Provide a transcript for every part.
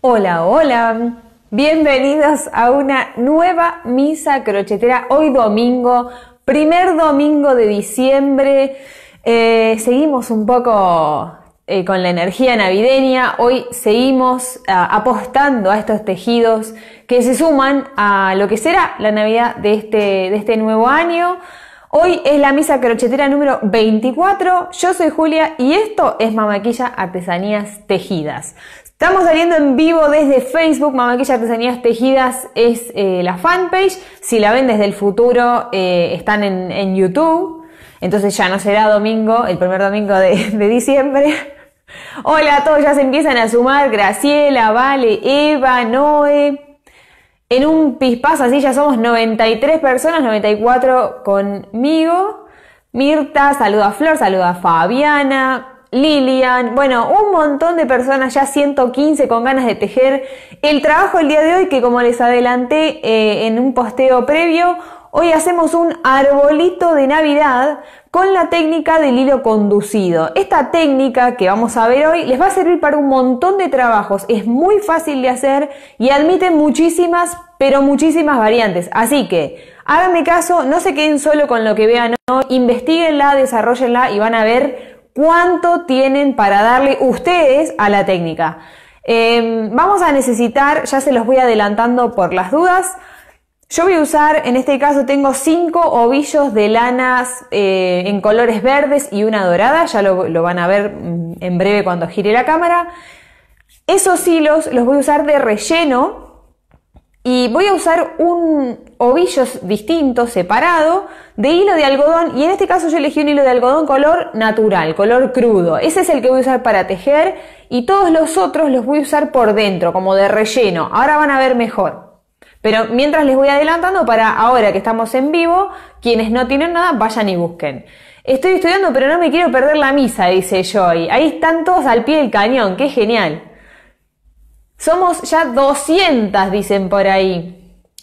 Hola, hola. Bienvenidos a una nueva misa crochetera hoy domingo, primer domingo de diciembre. Eh, seguimos un poco eh, con la energía navideña. Hoy seguimos ah, apostando a estos tejidos que se suman a lo que será la Navidad de este, de este nuevo año. Hoy es la misa crochetera número 24. Yo soy Julia y esto es Mamaquilla Artesanías Tejidas. Estamos saliendo en vivo desde Facebook, Mamaquilla Artesanías Tejidas es eh, la fanpage. Si la ven desde el futuro, eh, están en, YouTube. Entonces ya no será domingo, el primer domingo de, diciembre. Hola a todos, ya se empiezan a sumar Graciela, Vale, Eva, Noé. En un pispazo así ya somos 93 personas, 94 conmigo. Mirta, saluda a Flor, saluda a Fabiana. Lilian, bueno, un montón de personas, ya 115 con ganas de tejer. El trabajo el día de hoy, que como les adelanté eh, en un posteo previo, hoy hacemos un arbolito de Navidad con la técnica del hilo conducido. Esta técnica que vamos a ver hoy les va a servir para un montón de trabajos. Es muy fácil de hacer y admite muchísimas, pero muchísimas variantes. Así que háganme caso, no se queden solo con lo que vean hoy, investiguenla, desarrollenla y van a ver ¿Cuánto tienen para darle ustedes a la técnica? Em, vamos a necesitar, ya se los voy adelantando por las dudas, yo voy a usar, en este caso tengo 5 ovillos de lanas eh, en colores verdes y una dorada, ya lo, van a ver mm, en breve cuando gire la cámara. Esos hilos los voy a usar de relleno y voy a usar un ovillo distinto, separado, de hilo de algodón y en este caso yo elegí un hilo de algodón color natural, color crudo. Ese es el que voy a usar para tejer y todos los otros los voy a usar por dentro, como de relleno. Ahora van a ver mejor. Pero mientras les voy adelantando para ahora que estamos en vivo, quienes no tienen nada, vayan y busquen. Estoy estudiando pero no me quiero perder la misa, dice Joy. Ahí están todos al pie del cañón, qué genial. Somos ya 200, dicen por ahí.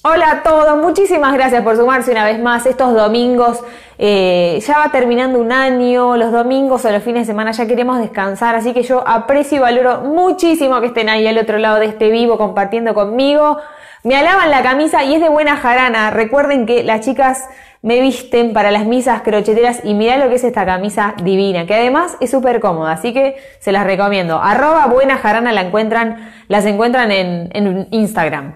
Hola a todos, muchísimas gracias por sumarse una vez más. Estos domingos eh, ya va terminando un año, los domingos o los fines de semana ya queremos descansar, así que yo aprecio y valoro muchísimo que estén ahí al otro lado de este vivo compartiendo conmigo. Me alaban la camisa y es de buena jarana. Recuerden que las chicas me visten para las misas crocheteras y mirá lo que es esta camisa divina, que además es súper cómoda, así que se las recomiendo. Arroba buena jarana la encuentran, las encuentran en, Instagram.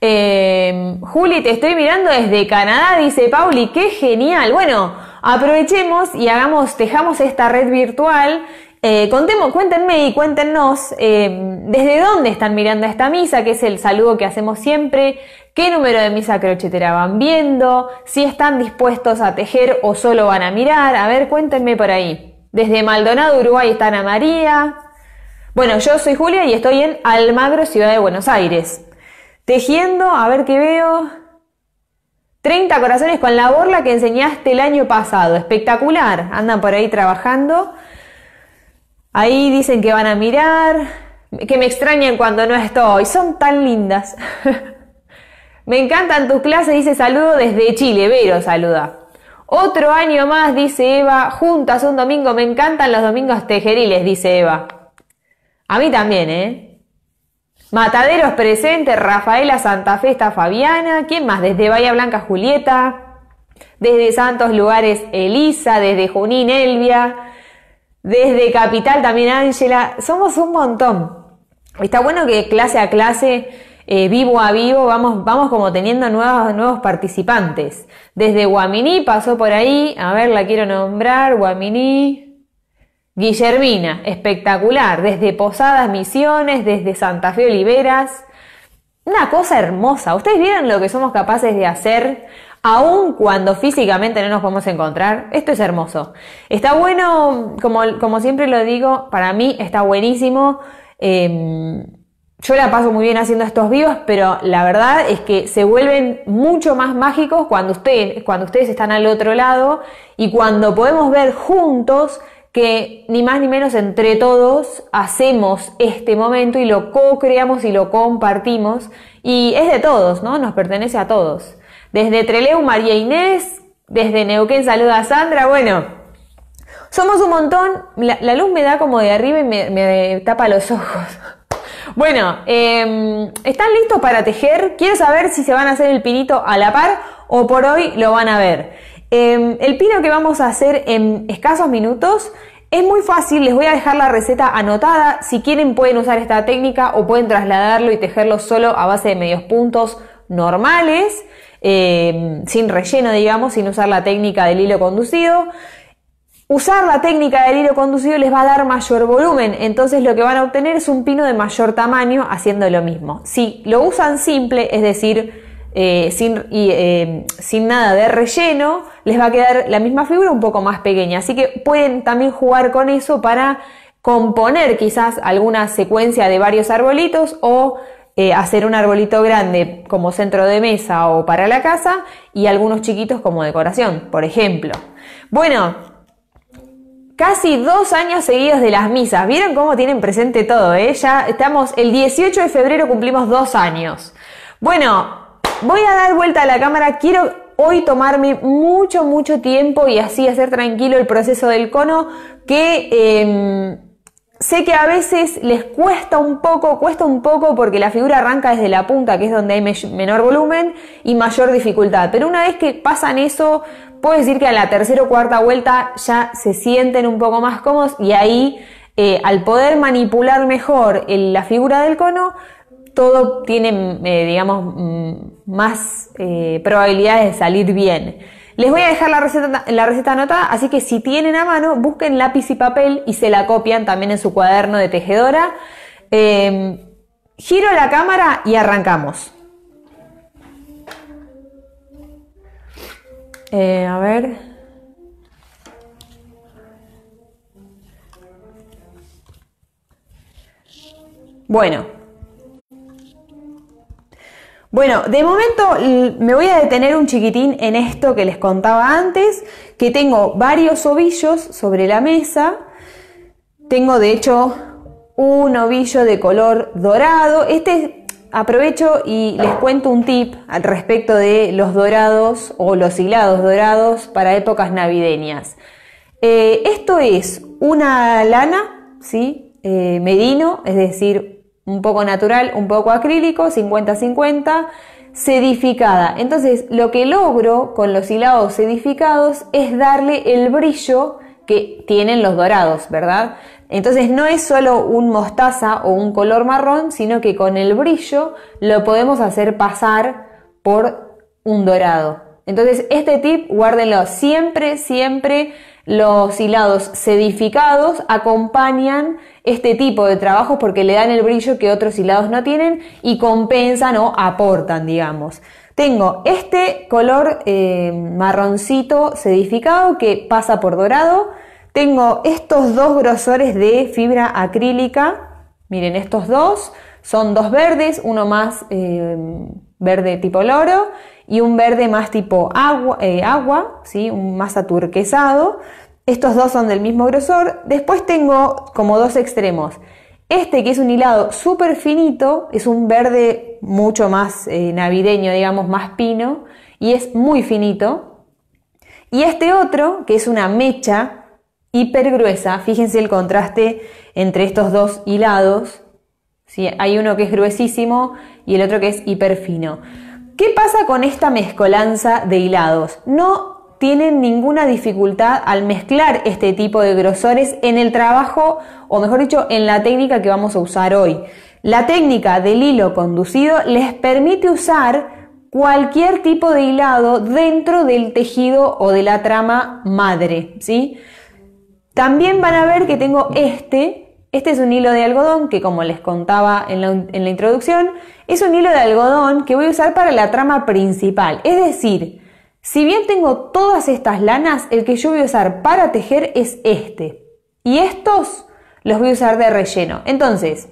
Em, Juli, te estoy mirando desde Canadá, dice Pauli, qué genial. Bueno, aprovechemos y hagamos, dejamos esta red virtual eh, contemos, cuéntenme y cuéntenos eh, desde dónde están mirando esta misa, que es el saludo que hacemos siempre, qué número de misa crochetera van viendo, si están dispuestos a tejer o solo van a mirar. A ver, cuéntenme por ahí. Desde Maldonado, Uruguay, está Ana María. Bueno, yo soy Julia y estoy en Almagro, Ciudad de Buenos Aires. Tejiendo, a ver qué veo. 30 corazones con la borla que enseñaste el año pasado. Espectacular. Andan por ahí trabajando. Ahí dicen que van a mirar, que me extrañan cuando no estoy. Son tan lindas. me encantan tus clases, dice saludo desde Chile. Vero saluda. Otro año más, dice Eva. Juntas un domingo, me encantan los domingos tejeriles, dice Eva. A mí también, ¿eh? Mataderos presente, Rafaela Santa Fe Fabiana. ¿Quién más? Desde Bahía Blanca Julieta. Desde Santos Lugares Elisa. Desde Junín Elvia. Desde Capital también Ángela, somos un montón. Está bueno que clase a clase, eh, vivo a vivo, vamos, vamos como teniendo nuevos, nuevos participantes. Desde Guaminí pasó por ahí, a ver, la quiero nombrar, Guaminí. Guillermina, espectacular, desde Posadas Misiones, desde Santa Fe Oliveras. Una cosa hermosa. Ustedes vieron lo que somos capaces de hacer aun cuando físicamente no nos podemos encontrar, esto es hermoso. Está bueno, como, siempre lo digo, para mí está buenísimo. Em, yo la paso muy bien haciendo estos vivos, pero la verdad es que se vuelven mucho más mágicos cuando ustedes, cuando ustedes están al otro lado y cuando podemos ver juntos que ni más ni menos entre todos hacemos este momento y lo co-creamos y lo compartimos y es de todos, ¿no? Nos pertenece a todos. Desde Treleu, María Inés, desde Neuquén saluda a Sandra, bueno, somos un montón, la, luz me da como de arriba y me, tapa los ojos. Bueno, em, ¿están listos para tejer? Quiero saber si se van a hacer el pinito a la par o por hoy lo van a ver. Em, el pino que vamos a hacer en escasos minutos es muy fácil, les voy a dejar la receta anotada. Si quieren pueden usar esta técnica o pueden trasladarlo y tejerlo solo a base de medios puntos normales. Eh, sin relleno, digamos, sin usar la técnica del hilo conducido. Usar la técnica del hilo conducido les va a dar mayor volumen, entonces lo que van a obtener es un pino de mayor tamaño haciendo lo mismo. Si lo usan simple, es decir, eh, eh, sin nada de relleno, les va a quedar la misma figura un poco más pequeña. Así que pueden también jugar con eso para componer quizás alguna secuencia de varios arbolitos o eh, hacer un arbolito grande como centro de mesa o para la casa y algunos chiquitos como decoración, por ejemplo. Bueno, casi dos años seguidos de las misas. ¿Vieron cómo tienen presente todo? Eh? Ya estamos, el 18 de febrero cumplimos dos años. Bueno, voy a dar vuelta a la cámara. Quiero hoy tomarme mucho, mucho tiempo y así hacer tranquilo el proceso del cono que... Em, Sé que a veces les cuesta un poco, cuesta un poco porque la figura arranca desde la punta, que es donde hay menor volumen y mayor dificultad. Pero una vez que pasan eso, puedo decir que a la tercera o cuarta vuelta ya se sienten un poco más cómodos y ahí, eh, al poder manipular mejor la figura del cono, todo tiene, eh, digamos, mm, más eh, probabilidades de salir bien. Les voy a dejar la receta, la receta anotada, así que si tienen a mano, busquen lápiz y papel y se la copian también en su cuaderno de tejedora. Em, giro la cámara y arrancamos. Eh, a ver. Bueno, bueno, de momento me voy a detener un chiquitín en esto que les contaba antes, que tengo varios ovillos sobre la mesa. Tengo de hecho un ovillo de color dorado. Este aprovecho y les cuento un tip al respecto de los dorados o los hilados dorados para épocas navideñas. Eh, esto es una lana, ¿sí? Eh, medino, es decir, un poco natural, un poco acrílico, 50-50, sedificada. Entonces, lo que logro con los hilados sedificados es darle el brillo que tienen los dorados, ¿verdad? Entonces no es solo un mostaza o un color marrón, sino que con el brillo lo podemos hacer pasar por un dorado. Entonces este tip guárdenlo siempre, siempre los hilados sedificados acompañan este tipo de trabajos porque le dan el brillo que otros hilados no tienen y compensan o aportan, digamos. Tengo este color eh, marroncito sedificado que pasa por dorado. Tengo estos dos grosores de fibra acrílica. Miren, estos dos son dos verdes, uno más... Eh, verde tipo loro y un verde más tipo agua, eh, agua un más aturquesado. Estos dos son del mismo grosor. Después tengo como dos extremos. Este que es un hilado súper finito, es un verde mucho más eh, navideño, digamos, más pino, y es muy finito. Y este otro, que es una mecha hiper gruesa, fíjense el contraste entre estos dos hilados. Hay uno que es gruesísimo y el otro que es hiperfino. ¿Qué pasa con esta mezcolanza de hilados? No tienen ninguna dificultad al mezclar este tipo de grosores en el trabajo, o mejor dicho, en la técnica que vamos a usar hoy. La técnica del hilo conducido les permite usar cualquier tipo de hilado dentro del tejido o de la trama madre, ¿sí? También van a ver que tengo este este es un hilo de algodón que, como les contaba en la, introducción, es un hilo de algodón que voy a usar para la trama principal. Es decir, si bien tengo todas estas lanas, el que yo voy a usar para tejer es este. Y estos los voy a usar de relleno. Entonces,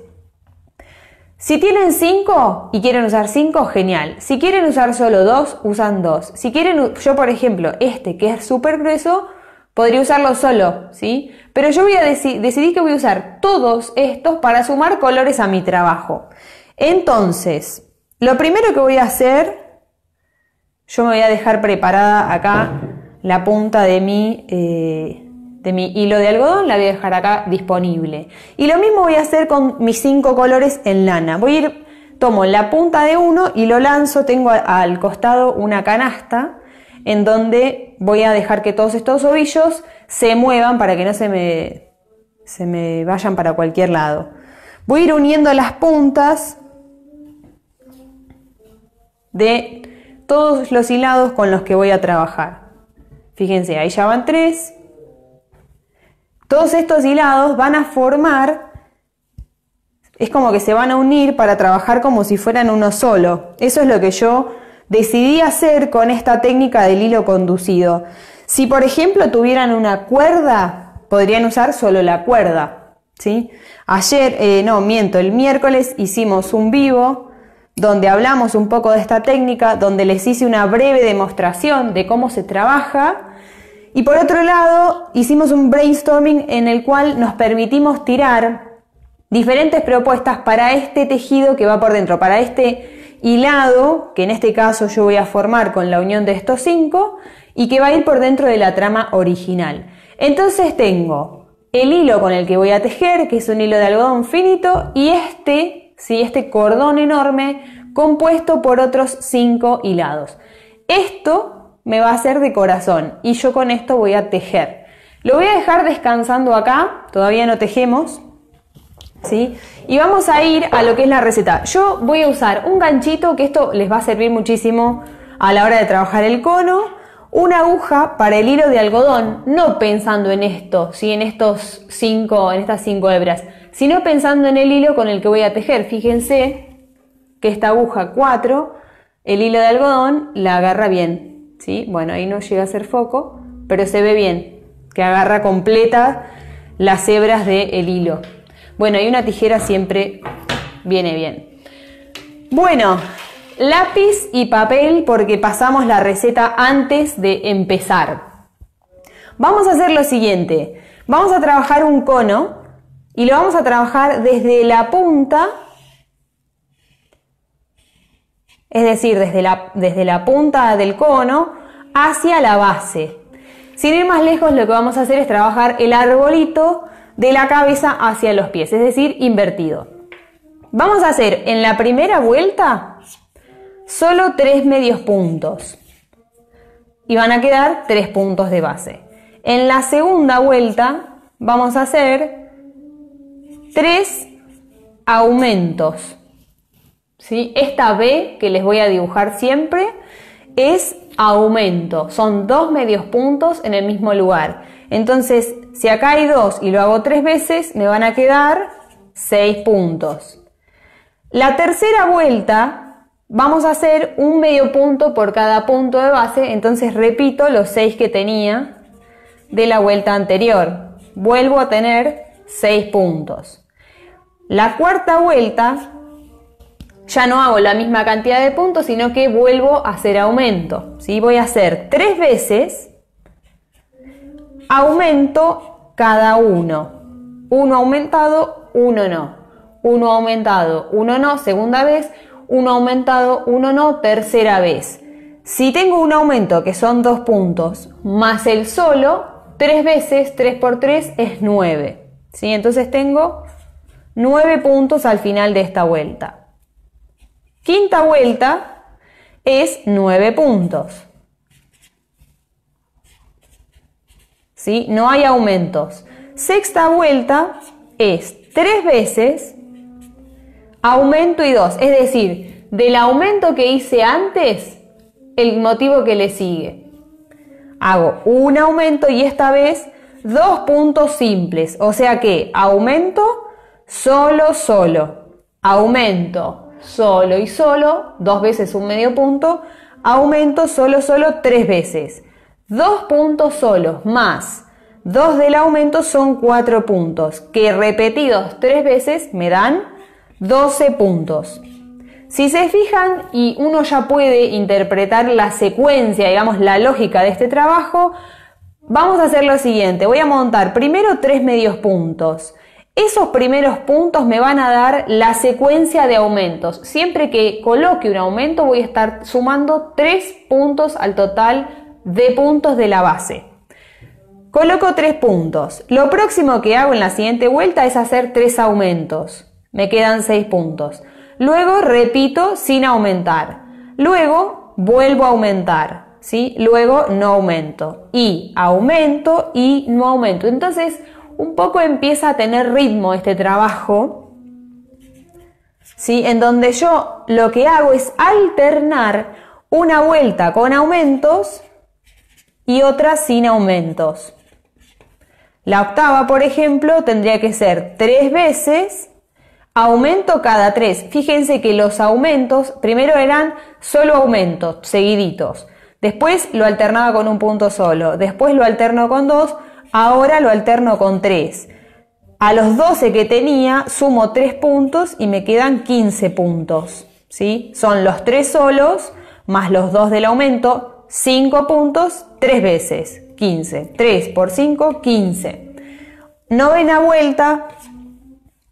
si tienen 5 y quieren usar 5, genial. Si quieren usar solo 2, usan 2. Si quieren, yo por ejemplo, este que es súper grueso, Podría usarlo solo, ¿sí? Pero yo voy a decidir que voy a usar todos estos para sumar colores a mi trabajo. Entonces, lo primero que voy a hacer, yo me voy a dejar preparada acá la punta de mi, eh, de mi hilo de algodón, la voy a dejar acá disponible. Y lo mismo voy a hacer con mis cinco colores en lana. Voy a ir, tomo la punta de uno y lo lanzo, tengo al costado una canasta en donde voy a dejar que todos estos ovillos se muevan para que no se me, se me vayan para cualquier lado. Voy a ir uniendo las puntas de todos los hilados con los que voy a trabajar. Fíjense, ahí ya van tres. Todos estos hilados van a formar, es como que se van a unir para trabajar como si fueran uno solo. Eso es lo que yo decidí hacer con esta técnica del hilo conducido. Si por ejemplo tuvieran una cuerda, podrían usar solo la cuerda. ¿sí? Ayer, eh, no, miento, el miércoles hicimos un vivo donde hablamos un poco de esta técnica, donde les hice una breve demostración de cómo se trabaja. Y por otro lado, hicimos un brainstorming en el cual nos permitimos tirar diferentes propuestas para este tejido que va por dentro, para este hilado, que en este caso yo voy a formar con la unión de estos cinco, y que va a ir por dentro de la trama original. Entonces tengo el hilo con el que voy a tejer, que es un hilo de algodón finito, y este, sí, este cordón enorme compuesto por otros cinco hilados. Esto me va a hacer de corazón y yo con esto voy a tejer. Lo voy a dejar descansando acá, todavía no tejemos, y vamos a ir a lo que es la receta. Yo voy a usar un ganchito, que esto les va a servir muchísimo a la hora de trabajar el cono, una aguja para el hilo de algodón, no pensando en esto, en, estos cinco, en estas cinco hebras, sino pensando en el hilo con el que voy a tejer. Fíjense que esta aguja 4, el hilo de algodón, la agarra bien. ¿sí? Bueno, ahí no llega a ser foco, pero se ve bien, que agarra completa las hebras del hilo. Bueno, y una tijera siempre viene bien. Bueno, lápiz y papel porque pasamos la receta antes de empezar. Vamos a hacer lo siguiente. Vamos a trabajar un cono y lo vamos a trabajar desde la punta, es decir, desde la, desde la punta del cono hacia la base. Sin ir más lejos, lo que vamos a hacer es trabajar el arbolito de la cabeza hacia los pies, es decir, invertido. Vamos a hacer en la primera vuelta solo tres medios puntos y van a quedar tres puntos de base. En la segunda vuelta vamos a hacer tres aumentos. Esta B que les voy a dibujar siempre es aumento. Son dos medios puntos en el mismo lugar. Entonces, si acá hay dos y lo hago tres veces, me van a quedar 6 puntos. La tercera vuelta vamos a hacer un medio punto por cada punto de base, entonces repito los seis que tenía de la vuelta anterior. Vuelvo a tener seis puntos. La cuarta vuelta ya no hago la misma cantidad de puntos, sino que vuelvo a hacer aumento. Si Voy a hacer tres veces aumento cada uno. Uno aumentado, uno no. Uno aumentado, uno no, segunda vez. Uno aumentado, uno no, tercera vez. Si tengo un aumento que son dos puntos más el solo, tres veces, tres por tres es nueve ¿sí? Entonces tengo nueve puntos al final de esta vuelta. Quinta vuelta es nueve puntos. ¿sí? No hay aumentos. Sexta vuelta es tres veces aumento y dos. Es decir, del aumento que hice antes, el motivo que le sigue. Hago un aumento y esta vez dos puntos simples. O sea que aumento solo, solo. Aumento solo y solo, dos veces un medio punto. Aumento solo, solo, tres veces. Dos puntos solos más dos del aumento son cuatro puntos, que repetidos tres veces me dan 12 puntos. Si se fijan y uno ya puede interpretar la secuencia, digamos la lógica de este trabajo, vamos a hacer lo siguiente. Voy a montar primero tres medios puntos. Esos primeros puntos me van a dar la secuencia de aumentos. Siempre que coloque un aumento voy a estar sumando tres puntos al total de puntos de la base. Coloco tres puntos. Lo próximo que hago en la siguiente vuelta es hacer tres aumentos. Me quedan seis puntos. Luego repito sin aumentar. Luego vuelvo a aumentar. ¿sí? Luego no aumento. Y aumento y no aumento. Entonces un poco empieza a tener ritmo este trabajo. ¿sí? En donde yo lo que hago es alternar una vuelta con aumentos y otras sin aumentos. La octava, por ejemplo, tendría que ser tres veces aumento cada tres. Fíjense que los aumentos primero eran solo aumentos, seguiditos. Después lo alternaba con un punto solo. Después lo alterno con dos. Ahora lo alterno con tres. A los 12 que tenía sumo tres puntos y me quedan 15 puntos. ¿sí? Son los tres solos más los dos del aumento, 5 puntos 3 veces, 15. 3 por 5, 15. Novena vuelta,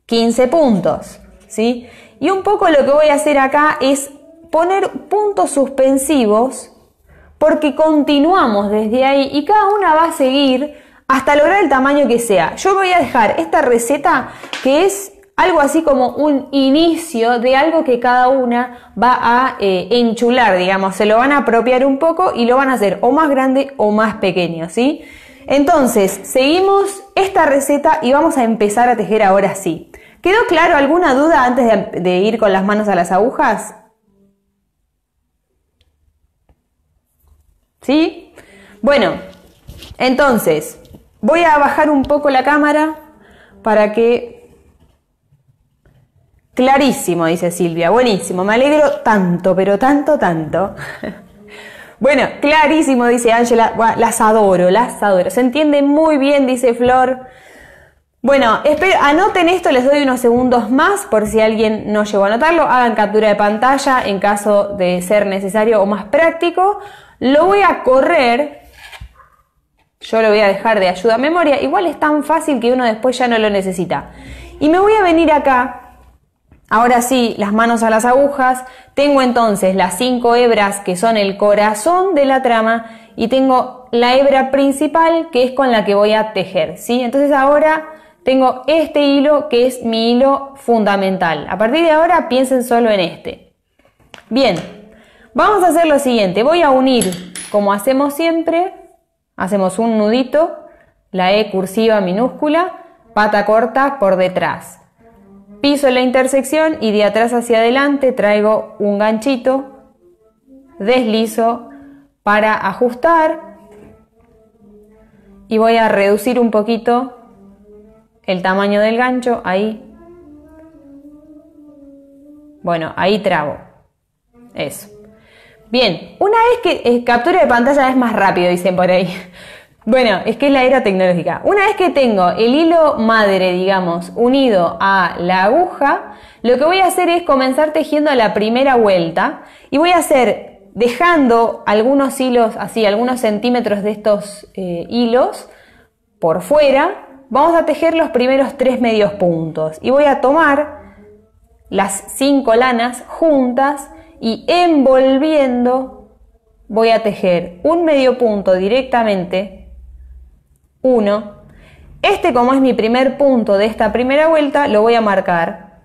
15 puntos. ¿sí? Y un poco lo que voy a hacer acá es poner puntos suspensivos porque continuamos desde ahí y cada una va a seguir hasta lograr el tamaño que sea. Yo voy a dejar esta receta que es algo así como un inicio de algo que cada una va a eh, enchular, digamos, se lo van a apropiar un poco y lo van a hacer o más grande o más pequeño, ¿sí? Entonces, seguimos esta receta y vamos a empezar a tejer ahora sí. ¿Quedó claro alguna duda antes de ir con las manos a las agujas? ¿Sí? Bueno, entonces, voy a bajar un poco la cámara para que Clarísimo, dice Silvia. Buenísimo, me alegro tanto, pero tanto, tanto. Bueno, clarísimo, dice Ángela. Las adoro, las adoro. Se entiende muy bien, dice Flor. Bueno, espero, anoten esto, les doy unos segundos más por si alguien no llegó a anotarlo. Hagan captura de pantalla en caso de ser necesario o más práctico. Lo voy a correr. Yo lo voy a dejar de ayuda a memoria. Igual es tan fácil que uno después ya no lo necesita. Y me voy a venir acá Ahora sí, las manos a las agujas, tengo entonces las cinco hebras que son el corazón de la trama y tengo la hebra principal que es con la que voy a tejer, ¿sí? Entonces ahora tengo este hilo que es mi hilo fundamental. A partir de ahora piensen solo en este. Bien, vamos a hacer lo siguiente, voy a unir como hacemos siempre, hacemos un nudito, la E cursiva minúscula, pata corta por detrás piso en la intersección y de atrás hacia adelante traigo un ganchito, deslizo para ajustar y voy a reducir un poquito el tamaño del gancho, ahí. Bueno, ahí trago Eso. Bien, una vez que eh, captura de pantalla es más rápido, dicen por ahí. Bueno, es que es la era tecnológica. Una vez que tengo el hilo madre, digamos, unido a la aguja, lo que voy a hacer es comenzar tejiendo la primera vuelta y voy a hacer dejando algunos hilos así, algunos centímetros de estos eh, hilos por fuera, vamos a tejer los primeros tres medios puntos y voy a tomar las cinco lanas juntas y envolviendo voy a tejer un medio punto directamente 1. Este como es mi primer punto de esta primera vuelta, lo voy a marcar.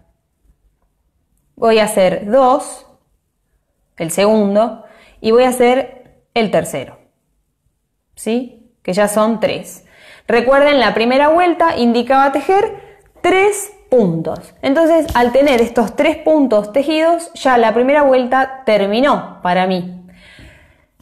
Voy a hacer 2, el segundo, y voy a hacer el tercero. ¿Sí? Que ya son 3. Recuerden, la primera vuelta indicaba tejer 3 puntos. Entonces, al tener estos tres puntos tejidos, ya la primera vuelta terminó para mí.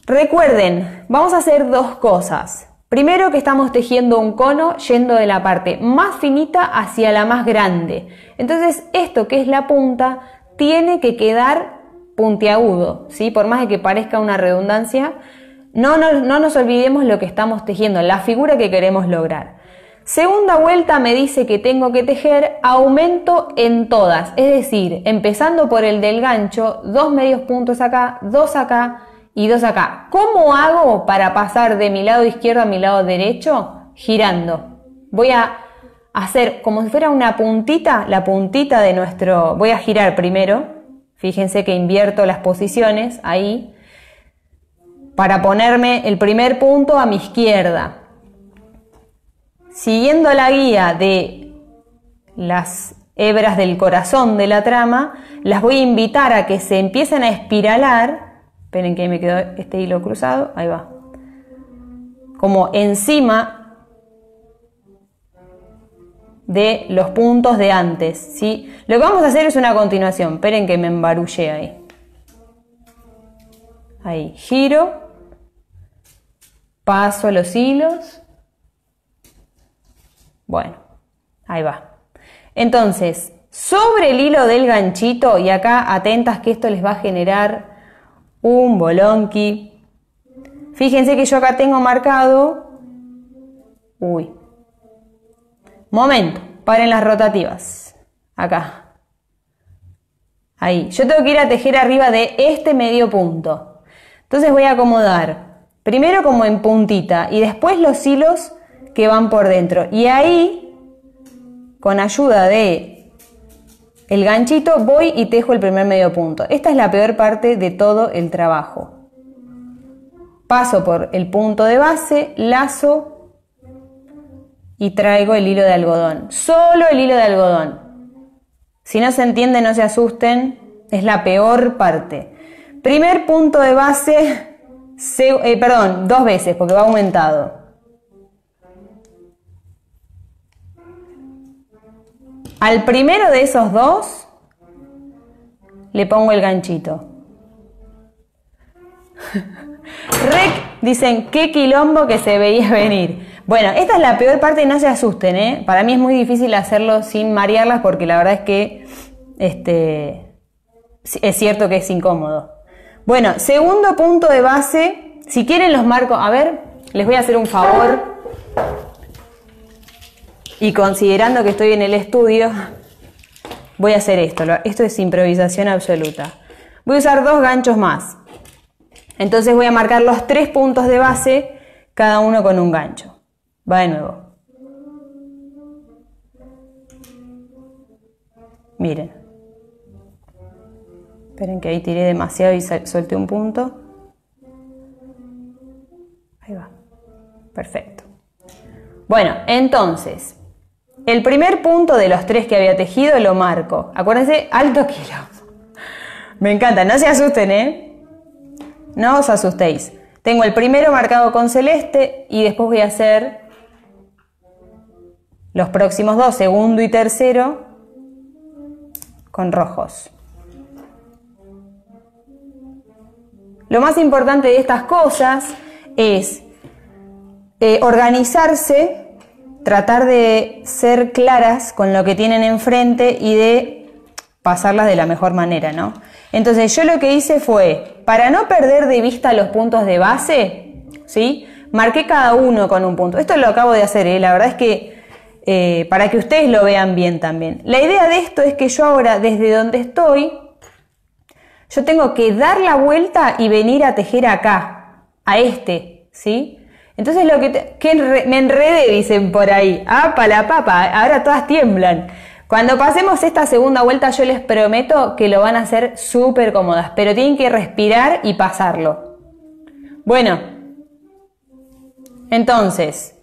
Recuerden, vamos a hacer dos cosas. Primero que estamos tejiendo un cono yendo de la parte más finita hacia la más grande. Entonces esto que es la punta tiene que quedar puntiagudo, ¿sí? por más de que parezca una redundancia. No, no nos olvidemos lo que estamos tejiendo, la figura que queremos lograr. Segunda vuelta me dice que tengo que tejer aumento en todas, es decir, empezando por el del gancho, dos medios puntos acá, dos acá, y dos acá. ¿Cómo hago para pasar de mi lado izquierdo a mi lado derecho? Girando. Voy a hacer como si fuera una puntita, la puntita de nuestro... Voy a girar primero. Fíjense que invierto las posiciones ahí para ponerme el primer punto a mi izquierda. Siguiendo la guía de las hebras del corazón de la trama, las voy a invitar a que se empiecen a espiralar Esperen que ahí me quedó este hilo cruzado. Ahí va. Como encima de los puntos de antes. ¿sí? Lo que vamos a hacer es una continuación. Esperen que me embarulle ahí. Ahí. Giro. Paso los hilos. Bueno. Ahí va. Entonces, sobre el hilo del ganchito, y acá atentas que esto les va a generar un bolonqui. Fíjense que yo acá tengo marcado. Uy. Momento, paren las rotativas. Acá. Ahí. Yo tengo que ir a tejer arriba de este medio punto. Entonces voy a acomodar primero como en puntita y después los hilos que van por dentro. Y ahí, con ayuda de el ganchito, voy y tejo el primer medio punto. Esta es la peor parte de todo el trabajo. Paso por el punto de base, lazo y traigo el hilo de algodón. Solo el hilo de algodón. Si no se entiende, no se asusten, es la peor parte. Primer punto de base, eh, perdón, dos veces porque va aumentado. Al primero de esos dos le pongo el ganchito. Rec, dicen, qué quilombo que se veía venir. Bueno, esta es la peor parte, no se asusten, ¿eh? Para mí es muy difícil hacerlo sin marearlas porque la verdad es que este, es cierto que es incómodo. Bueno, segundo punto de base, si quieren los marco, a ver, les voy a hacer un favor. Y considerando que estoy en el estudio, voy a hacer esto. Esto es improvisación absoluta. Voy a usar dos ganchos más. Entonces voy a marcar los tres puntos de base, cada uno con un gancho. Va de nuevo. Miren. Esperen que ahí tiré demasiado y solté un punto. Ahí va. Perfecto. Bueno, entonces, el primer punto de los tres que había tejido lo marco. Acuérdense, alto kilo. Me encanta, no se asusten, ¿eh? No os asustéis. Tengo el primero marcado con celeste y después voy a hacer los próximos dos, segundo y tercero, con rojos. Lo más importante de estas cosas es eh, organizarse tratar de ser claras con lo que tienen enfrente y de pasarlas de la mejor manera, ¿no? Entonces yo lo que hice fue, para no perder de vista los puntos de base, ¿sí? Marqué cada uno con un punto. Esto lo acabo de hacer, ¿eh? la verdad es que eh, para que ustedes lo vean bien también. La idea de esto es que yo ahora, desde donde estoy, yo tengo que dar la vuelta y venir a tejer acá, a este, ¿sí? Entonces lo que, me enredé, dicen por ahí. Ah, para la papa, ahora todas tiemblan. Cuando pasemos esta segunda vuelta yo les prometo que lo van a hacer súper cómodas, pero tienen que respirar y pasarlo. Bueno, entonces,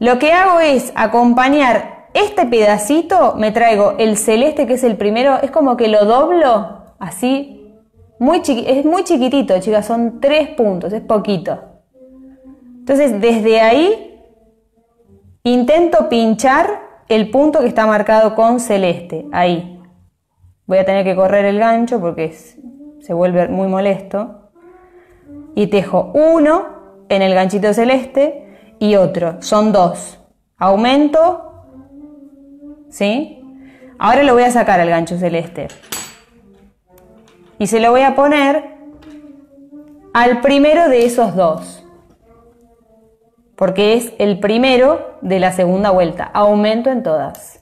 lo que hago es acompañar este pedacito, me traigo el celeste que es el primero, es como que lo doblo así, muy es muy chiquitito chicas, son tres puntos, es poquito. Entonces, desde ahí intento pinchar el punto que está marcado con celeste, ahí. Voy a tener que correr el gancho porque se vuelve muy molesto. Y tejo uno en el ganchito celeste y otro. Son dos. Aumento. ¿Sí? Ahora lo voy a sacar al gancho celeste. Y se lo voy a poner al primero de esos dos porque es el primero de la segunda vuelta. Aumento en todas.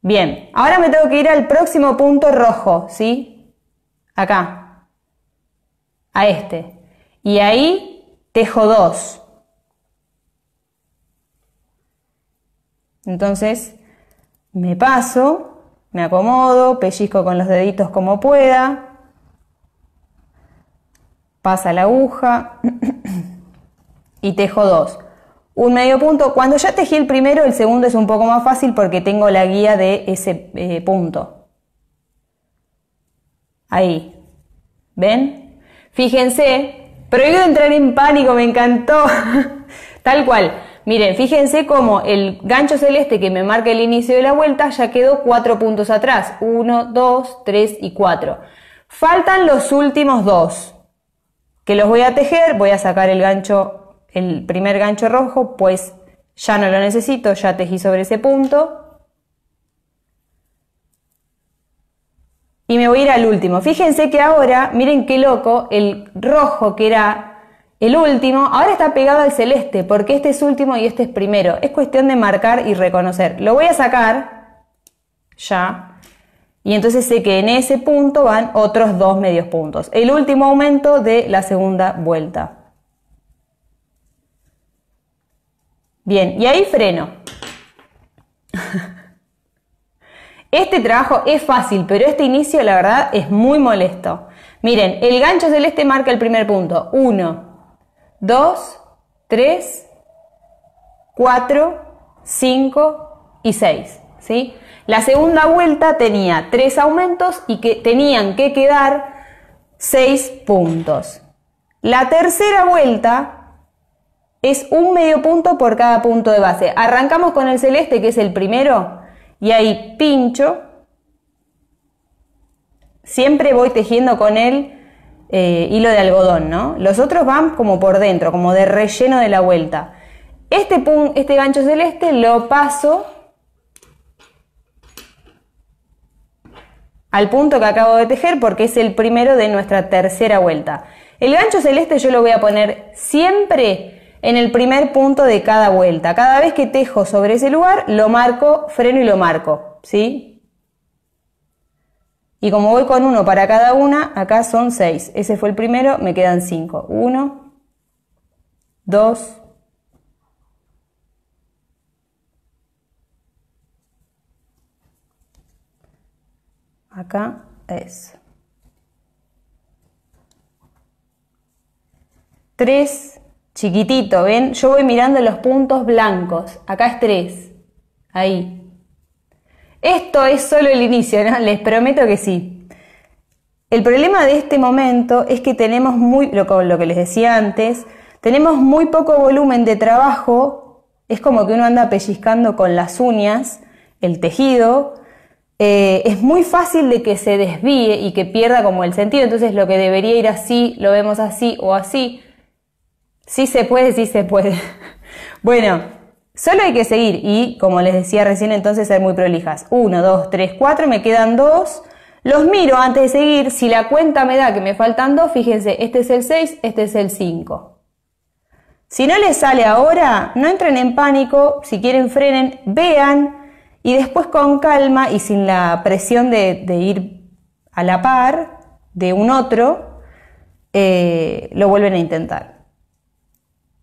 Bien, ahora me tengo que ir al próximo punto rojo, ¿sí? Acá. A este. Y ahí tejo 2. Entonces, me paso, me acomodo, pellizco con los deditos como pueda. Pasa la aguja. y tejo dos. Un medio punto. Cuando ya tejí el primero, el segundo es un poco más fácil porque tengo la guía de ese eh, punto. Ahí. ¿Ven? Fíjense. Prohibido entrar en pánico, me encantó. Tal cual. Miren, fíjense cómo el gancho celeste que me marca el inicio de la vuelta ya quedó cuatro puntos atrás. Uno, dos, tres y cuatro. Faltan los últimos dos, que los voy a tejer. Voy a sacar el gancho el primer gancho rojo, pues ya no lo necesito, ya tejí sobre ese punto. Y me voy a ir al último. Fíjense que ahora, miren qué loco, el rojo que era el último, ahora está pegado al celeste, porque este es último y este es primero. Es cuestión de marcar y reconocer. Lo voy a sacar, ya, y entonces sé que en ese punto van otros dos medios puntos. El último aumento de la segunda vuelta. Bien, y ahí freno. Este trabajo es fácil, pero este inicio la verdad es muy molesto. Miren, el gancho celeste marca el primer punto. 1, 2, 3, 4, 5 y 6. ¿sí? La segunda vuelta tenía 3 aumentos y que tenían que quedar 6 puntos. La tercera vuelta es un medio punto por cada punto de base. Arrancamos con el celeste, que es el primero, y ahí pincho. Siempre voy tejiendo con el eh, hilo de algodón, ¿no? Los otros van como por dentro, como de relleno de la vuelta. Este, este gancho celeste lo paso al punto que acabo de tejer porque es el primero de nuestra tercera vuelta. El gancho celeste yo lo voy a poner siempre en el primer punto de cada vuelta. Cada vez que tejo sobre ese lugar, lo marco, freno y lo marco, ¿sí? Y como voy con uno para cada una, acá son seis. Ese fue el primero, me quedan cinco. Uno, dos, acá es Tres chiquitito, ¿ven? Yo voy mirando los puntos blancos. Acá es tres. Ahí. Esto es solo el inicio, ¿no? Les prometo que sí. El problema de este momento es que tenemos muy, lo, que les decía antes, tenemos muy poco volumen de trabajo. Es como que uno anda pellizcando con las uñas el tejido. Eh, es muy fácil de que se desvíe y que pierda como el sentido. Entonces lo que debería ir así, lo vemos así o así Sí se puede, sí se puede. Bueno, solo hay que seguir y, como les decía recién, entonces ser muy prolijas. Uno, dos, tres, cuatro, me quedan dos. Los miro antes de seguir. Si la cuenta me da que me faltan dos, fíjense, este es el 6, este es el 5. Si no les sale ahora, no entren en pánico. Si quieren, frenen, vean y después con calma y sin la presión de, ir a la par de un otro, eh, lo vuelven a intentar.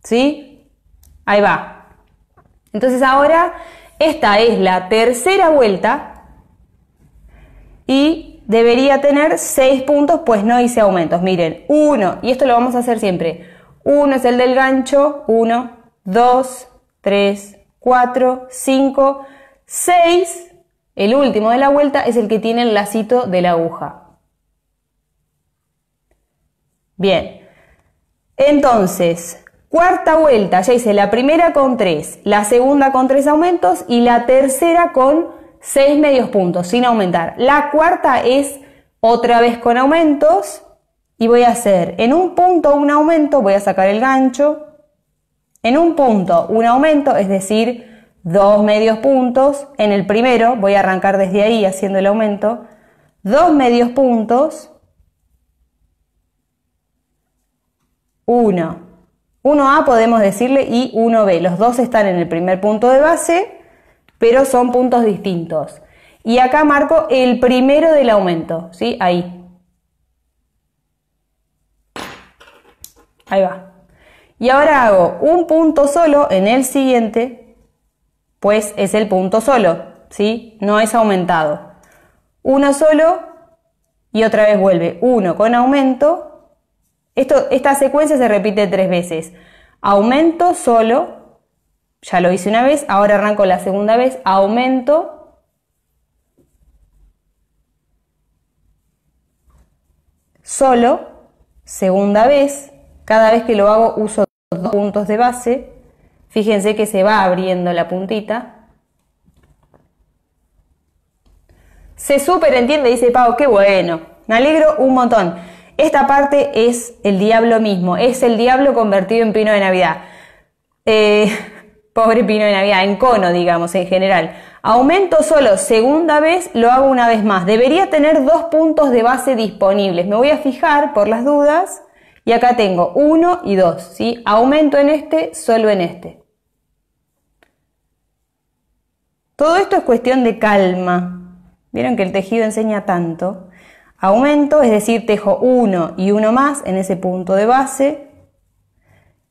¿Sí? Ahí va. Entonces ahora esta es la tercera vuelta y debería tener seis puntos, pues no hice aumentos. Miren, uno, y esto lo vamos a hacer siempre. uno es el del gancho, 1, 2, 3, 4, 5, 6. El último de la vuelta es el que tiene el lacito de la aguja. Bien, entonces, Cuarta vuelta, ya hice la primera con tres, la segunda con tres aumentos y la tercera con seis medios puntos sin aumentar. La cuarta es otra vez con aumentos y voy a hacer en un punto un aumento, voy a sacar el gancho, en un punto un aumento, es decir, dos medios puntos, en el primero voy a arrancar desde ahí haciendo el aumento, dos medios puntos, uno 1A podemos decirle y 1B. Los dos están en el primer punto de base, pero son puntos distintos. Y acá marco el primero del aumento, ¿sí? Ahí. Ahí va. Y ahora hago un punto solo en el siguiente, pues es el punto solo, ¿sí? No es aumentado. Uno solo y otra vez vuelve uno con aumento esta secuencia se repite tres veces. Aumento solo, ya lo hice una vez, ahora arranco la segunda vez, aumento, solo, segunda vez, cada vez que lo hago uso dos puntos de base, fíjense que se va abriendo la puntita. Se entiende, dice Pau, qué bueno, me alegro un montón. Esta parte es el diablo mismo, es el diablo convertido en pino de Navidad. Eh, pobre pino de Navidad, en cono, digamos, en general. Aumento solo segunda vez, lo hago una vez más. Debería tener dos puntos de base disponibles. Me voy a fijar por las dudas y acá tengo uno y dos, ¿sí? Aumento en este, solo en este. Todo esto es cuestión de calma. Vieron que el tejido enseña tanto aumento, es decir, tejo uno y uno más en ese punto de base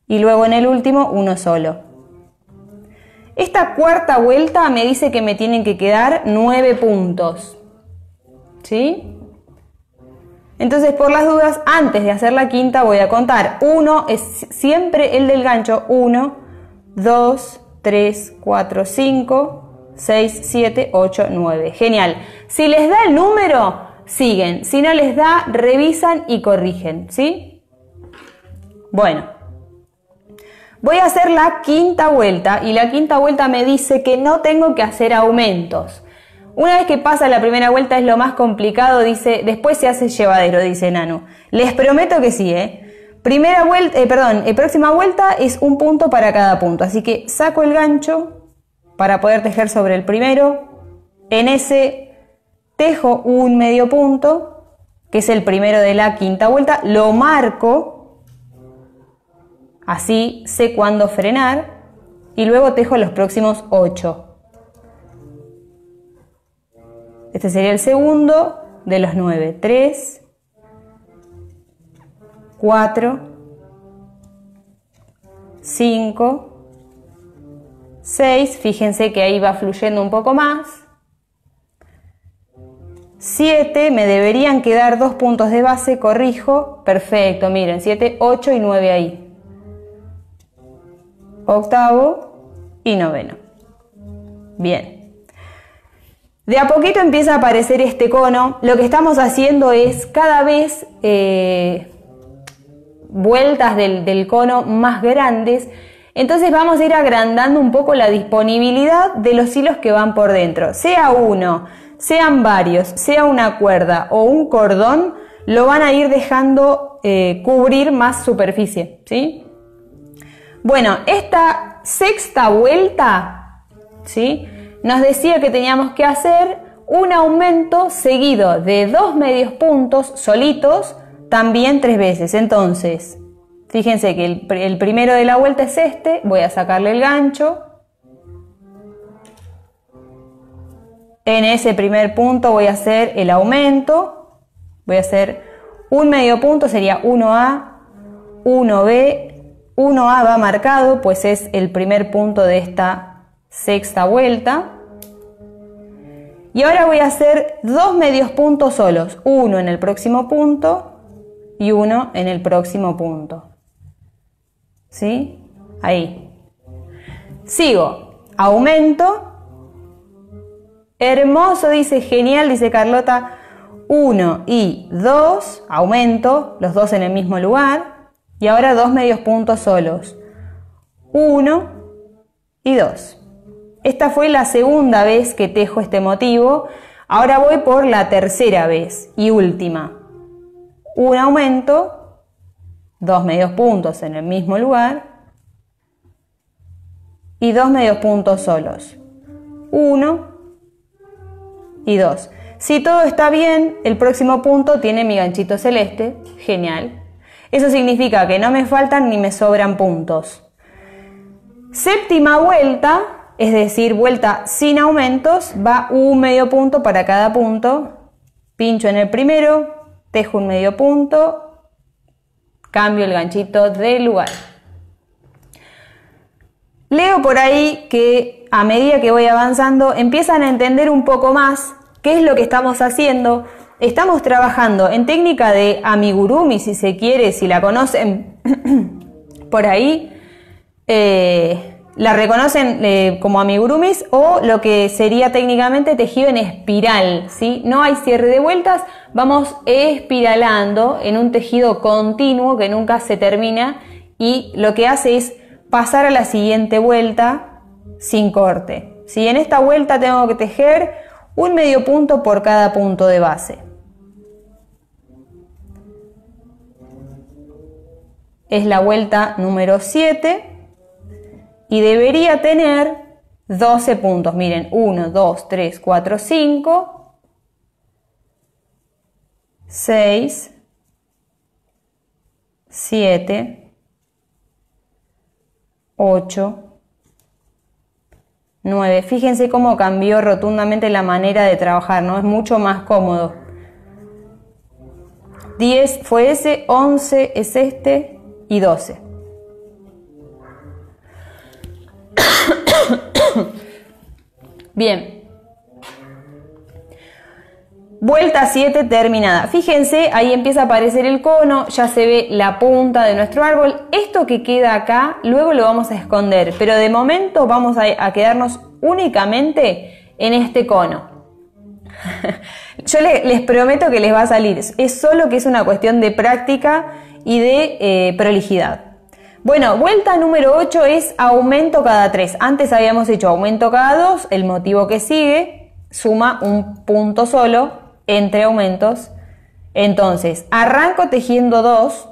y luego en el último uno solo. Esta cuarta vuelta me dice que me tienen que quedar nueve puntos. ¿Sí? Entonces, por las dudas, antes de hacer la quinta voy a contar. uno es siempre el del gancho. uno dos tres cuatro cinco seis siete ocho nueve Genial. Si les da el número, siguen. Si no les da, revisan y corrigen, ¿sí? Bueno, voy a hacer la quinta vuelta y la quinta vuelta me dice que no tengo que hacer aumentos. Una vez que pasa la primera vuelta es lo más complicado, dice, después se hace llevadero, dice Nano, Les prometo que sí, ¿eh? Primera vuelta, eh, perdón, eh, próxima vuelta es un punto para cada punto, así que saco el gancho para poder tejer sobre el primero, en ese tejo un medio punto, que es el primero de la quinta vuelta, lo marco, así sé cuándo frenar, y luego tejo los próximos ocho. Este sería el segundo de los nueve. Tres, 4, 5, 6. Fíjense que ahí va fluyendo un poco más. 7 me deberían quedar dos puntos de base, corrijo, perfecto, miren, 7, 8 y 9 ahí. Octavo y noveno. Bien. De a poquito empieza a aparecer este cono. Lo que estamos haciendo es cada vez eh, vueltas del cono más grandes. Entonces vamos a ir agrandando un poco la disponibilidad de los hilos que van por dentro. Sea uno sean varios, sea una cuerda o un cordón, lo van a ir dejando eh, cubrir más superficie, ¿sí? Bueno, esta sexta vuelta, ¿sí? Nos decía que teníamos que hacer un aumento seguido de dos medios puntos solitos, también tres veces. Entonces, fíjense que el primero de la vuelta es este, voy a sacarle el gancho, En ese primer punto voy a hacer el aumento, voy a hacer un medio punto, sería 1A, 1B, 1A va marcado, pues es el primer punto de esta sexta vuelta. Y ahora voy a hacer dos medios puntos solos, uno en el próximo punto y uno en el próximo punto. ¿Sí? Ahí. Sigo, aumento, Hermoso, dice, genial, dice Carlota. Uno y dos, aumento, los dos en el mismo lugar. Y ahora dos medios puntos solos. Uno y dos. Esta fue la segunda vez que tejo este motivo. Ahora voy por la tercera vez y última. Un aumento, dos medios puntos en el mismo lugar y dos medios puntos solos. 1 y dos, Si todo está bien, el próximo punto tiene mi ganchito celeste. Genial. Eso significa que no me faltan ni me sobran puntos. Séptima vuelta, es decir, vuelta sin aumentos, va un medio punto para cada punto. Pincho en el primero, tejo un medio punto, cambio el ganchito de lugar. Leo por ahí que a medida que voy avanzando empiezan a entender un poco más ¿Qué es lo que estamos haciendo? Estamos trabajando en técnica de amigurumi, si se quiere, si la conocen por ahí, eh, la reconocen eh, como amigurumis o lo que sería técnicamente tejido en espiral, ¿sí? No hay cierre de vueltas, vamos espiralando en un tejido continuo que nunca se termina y lo que hace es pasar a la siguiente vuelta sin corte. Si en esta vuelta tengo que tejer un medio punto por cada punto de base. Es la vuelta número 7 y debería tener 12 puntos. Miren, 1, 2, 3, 4, 5, 6, 7, 8, 9. Fíjense cómo cambió rotundamente la manera de trabajar, ¿no? Es mucho más cómodo. 10 fue ese, 11 es este y 12. Bien. Vuelta 7 terminada. Fíjense, ahí empieza a aparecer el cono, ya se ve la punta de nuestro árbol. Esto que queda acá, luego lo vamos a esconder, pero de momento vamos a, quedarnos únicamente en este cono. Yo les, prometo que les va a salir. Es solo que es una cuestión de práctica y de eh, prolijidad. Bueno, vuelta número 8 es aumento cada 3. Antes habíamos hecho aumento cada 2, el motivo que sigue suma un punto solo entre aumentos. Entonces, arranco tejiendo dos,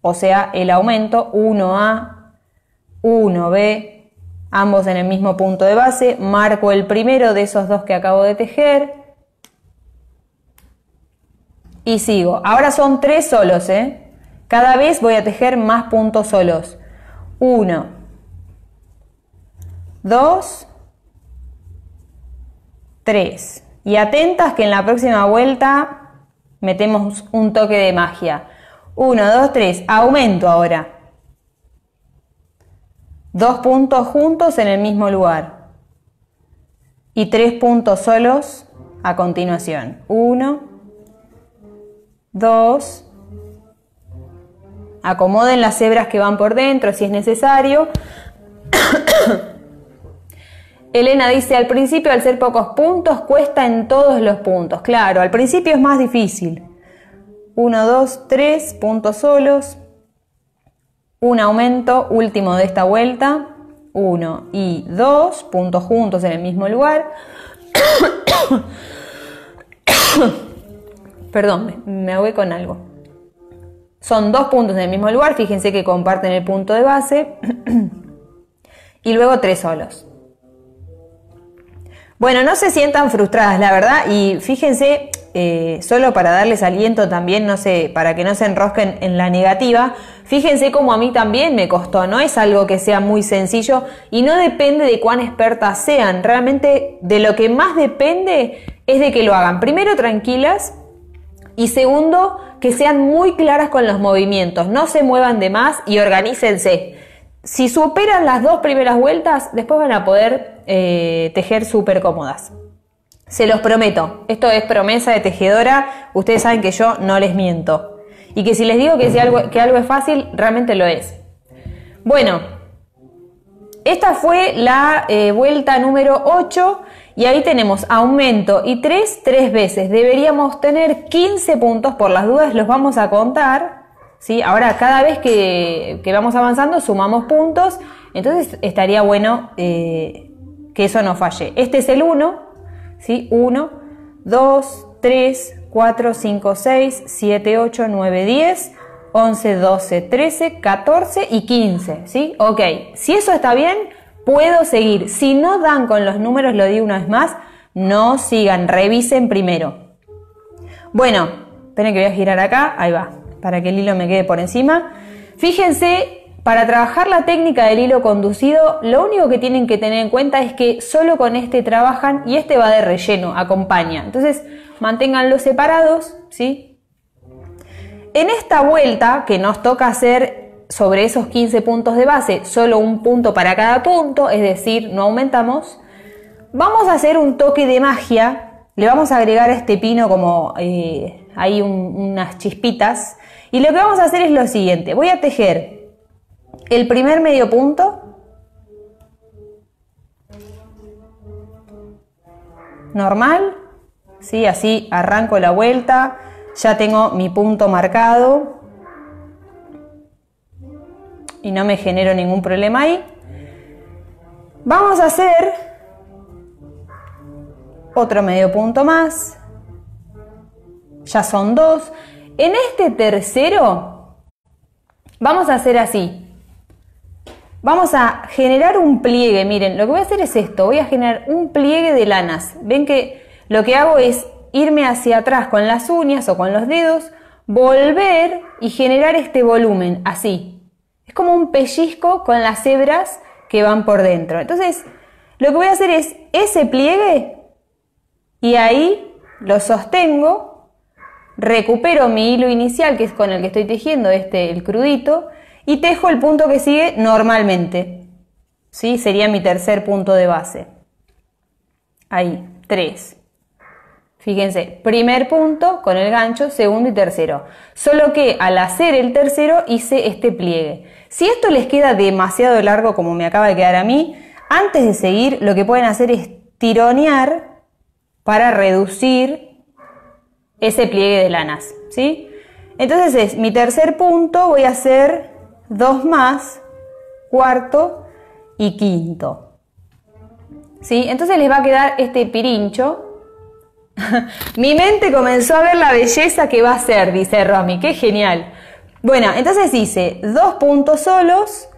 o sea, el aumento 1A, 1B, ambos en el mismo punto de base, marco el primero de esos dos que acabo de tejer y sigo. Ahora son tres solos, ¿eh? Cada vez voy a tejer más puntos solos. 1, 2, 3. Y atentas que en la próxima vuelta metemos un toque de magia. 1, 2, 3, aumento ahora. Dos puntos juntos en el mismo lugar. Y tres puntos solos a continuación. 1, 2, acomoden las hebras que van por dentro si es necesario. Elena dice, al principio al ser pocos puntos, cuesta en todos los puntos. Claro, al principio es más difícil. Uno, dos, tres puntos solos. Un aumento último de esta vuelta. Uno y dos puntos juntos en el mismo lugar. Perdón, me, me con algo. Son dos puntos en el mismo lugar, fíjense que comparten el punto de base. y luego tres solos. Bueno, no se sientan frustradas, la verdad, y fíjense, eh, solo para darles aliento también, no sé, para que no se enrosquen en la negativa, fíjense cómo a mí también me costó, no es algo que sea muy sencillo y no depende de cuán expertas sean, realmente de lo que más depende es de que lo hagan, primero tranquilas y segundo, que sean muy claras con los movimientos, no se muevan de más y organícense si superan las dos primeras vueltas, después van a poder eh, tejer súper cómodas. Se los prometo, esto es promesa de tejedora, ustedes saben que yo no les miento. Y que si les digo que, algo, que algo es fácil, realmente lo es. Bueno, esta fue la eh, vuelta número 8 y ahí tenemos aumento y 3, tres veces. Deberíamos tener 15 puntos, por las dudas los vamos a contar. Ahora, cada vez que, vamos avanzando, sumamos puntos, entonces estaría bueno eh, que eso no falle. Este es el 1, 1, 2, 3, 4, 5, 6, 7, 8, 9, 10, 11, 12, 13, 14 y 15, ¿sí? Ok, si eso está bien, puedo seguir. Si no dan con los números, lo digo una vez más, no sigan, revisen primero. Bueno, esperen que voy a girar acá, ahí va para que el hilo me quede por encima. Fíjense, para trabajar la técnica del hilo conducido, lo único que tienen que tener en cuenta es que solo con este trabajan y este va de relleno, acompaña. Entonces, manténganlos separados, ¿sí? En esta vuelta, que nos toca hacer sobre esos 15 puntos de base, solo un punto para cada punto, es decir, no aumentamos, vamos a hacer un toque de magia, le vamos a agregar a este pino como... Eh, hay unas chispitas. Y lo que vamos a hacer es lo siguiente, voy a tejer el primer medio punto. Normal, ¿sí? así arranco la vuelta, ya tengo mi punto marcado y no me genero ningún problema ahí. Vamos a hacer otro medio punto más ya son dos. En este tercero vamos a hacer así. Vamos a generar un pliegue, miren, lo que voy a hacer es esto, voy a generar un pliegue de lanas. Ven que lo que hago es irme hacia atrás con las uñas o con los dedos, volver y generar este volumen, así. Es como un pellizco con las hebras que van por dentro. Entonces, lo que voy a hacer es ese pliegue y ahí lo sostengo recupero mi hilo inicial, que es con el que estoy tejiendo, este, el crudito, y tejo el punto que sigue normalmente. ¿Sí? Sería mi tercer punto de base. Ahí, tres. Fíjense, primer punto con el gancho, segundo y tercero. Solo que al hacer el tercero hice este pliegue. Si esto les queda demasiado largo como me acaba de quedar a mí, antes de seguir lo que pueden hacer es tironear para reducir ese pliegue de lanas, ¿sí? Entonces es mi tercer punto, voy a hacer dos más, cuarto y quinto. ¿Sí? Entonces les va a quedar este pirincho. mi mente comenzó a ver la belleza que va a ser, dice Romy, qué genial. Bueno, entonces hice dos puntos solos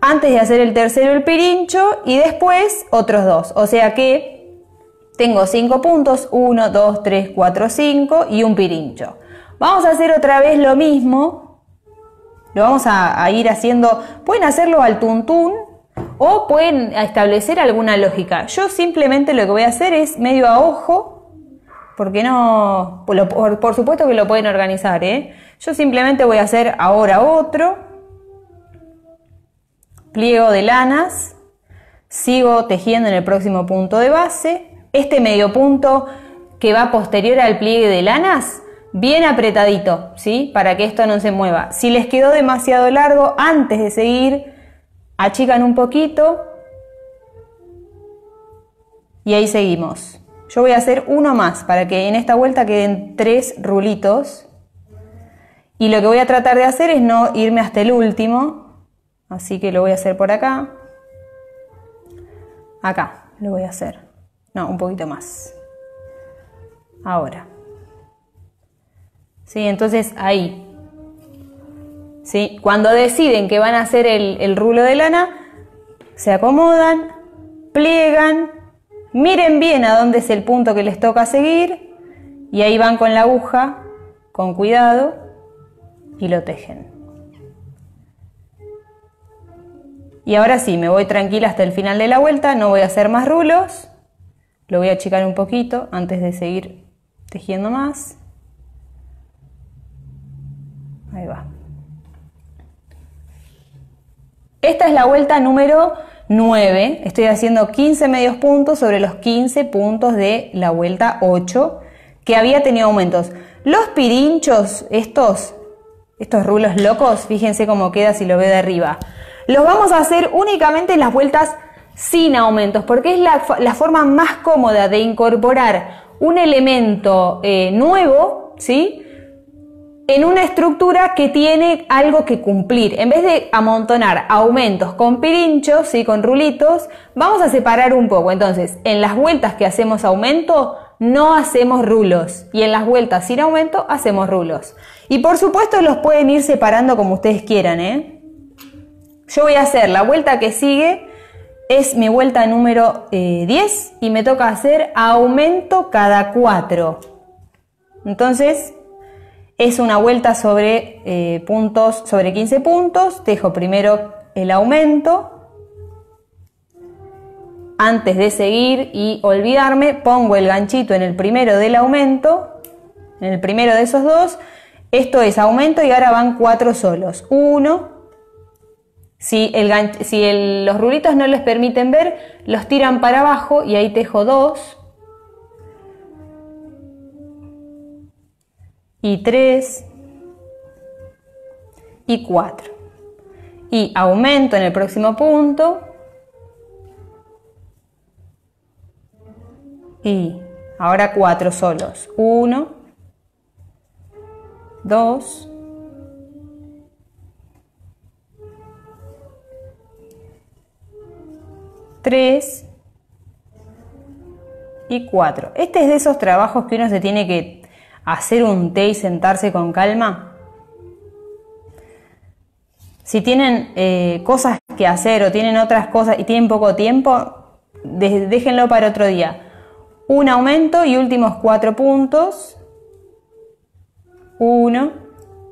antes de hacer el tercero el pirincho y después otros dos. O sea que tengo cinco puntos, 1, 2, 3, 4, 5 y un pirincho. Vamos a hacer otra vez lo mismo. Lo vamos a, ir haciendo, pueden hacerlo al tuntún o pueden establecer alguna lógica. Yo simplemente lo que voy a hacer es medio a ojo, porque no, por, supuesto que lo pueden organizar, ¿eh? Yo simplemente voy a hacer ahora otro pliego de lanas, sigo tejiendo en el próximo punto de base, este medio punto que va posterior al pliegue de lanas, bien apretadito, ¿sí? Para que esto no se mueva. Si les quedó demasiado largo, antes de seguir, achican un poquito y ahí seguimos. Yo voy a hacer uno más para que en esta vuelta queden tres rulitos. Y lo que voy a tratar de hacer es no irme hasta el último. Así que lo voy a hacer por acá. Acá lo voy a hacer. No, un poquito más. Ahora. Sí, entonces ahí. ¿Sí? Cuando deciden que van a hacer el, el rulo de lana, se acomodan, pliegan, miren bien a dónde es el punto que les toca seguir y ahí van con la aguja, con cuidado, y lo tejen. Y ahora sí, me voy tranquila hasta el final de la vuelta, no voy a hacer más rulos. Lo voy a achicar un poquito antes de seguir tejiendo más. Ahí va. Esta es la vuelta número 9. Estoy haciendo 15 medios puntos sobre los 15 puntos de la vuelta 8 que había tenido aumentos. Los pirinchos, estos, estos rulos locos, fíjense cómo queda si lo ve de arriba. Los vamos a hacer únicamente en las vueltas sin aumentos, porque es la, forma más cómoda de incorporar un elemento eh, nuevo, ¿sí? En una estructura que tiene algo que cumplir. En vez de amontonar aumentos con pirinchos, y Con rulitos, vamos a separar un poco. Entonces, en las vueltas que hacemos aumento, no hacemos rulos. Y en las vueltas sin aumento, hacemos rulos. Y por supuesto, los pueden ir separando como ustedes quieran, ¿eh? Yo voy a hacer la vuelta que sigue es mi vuelta número 10 eh, y me toca hacer aumento cada 4. Entonces, es una vuelta sobre eh, puntos, sobre 15 puntos. Dejo primero el aumento. Antes de seguir y olvidarme, pongo el ganchito en el primero del aumento, en el primero de esos dos. Esto es aumento y ahora van 4 solos. 1, si, los rulitos no les permiten ver, los tiran para abajo y ahí tejo dos y tres y cuatro. Y aumento en el próximo punto y ahora cuatro solos. Uno, dos, 3 y 4. Este es de esos trabajos que uno se tiene que hacer un té y sentarse con calma. Si tienen eh, cosas que hacer o tienen otras cosas y tienen poco tiempo, déjenlo para otro día. Un aumento y últimos cuatro puntos. Uno.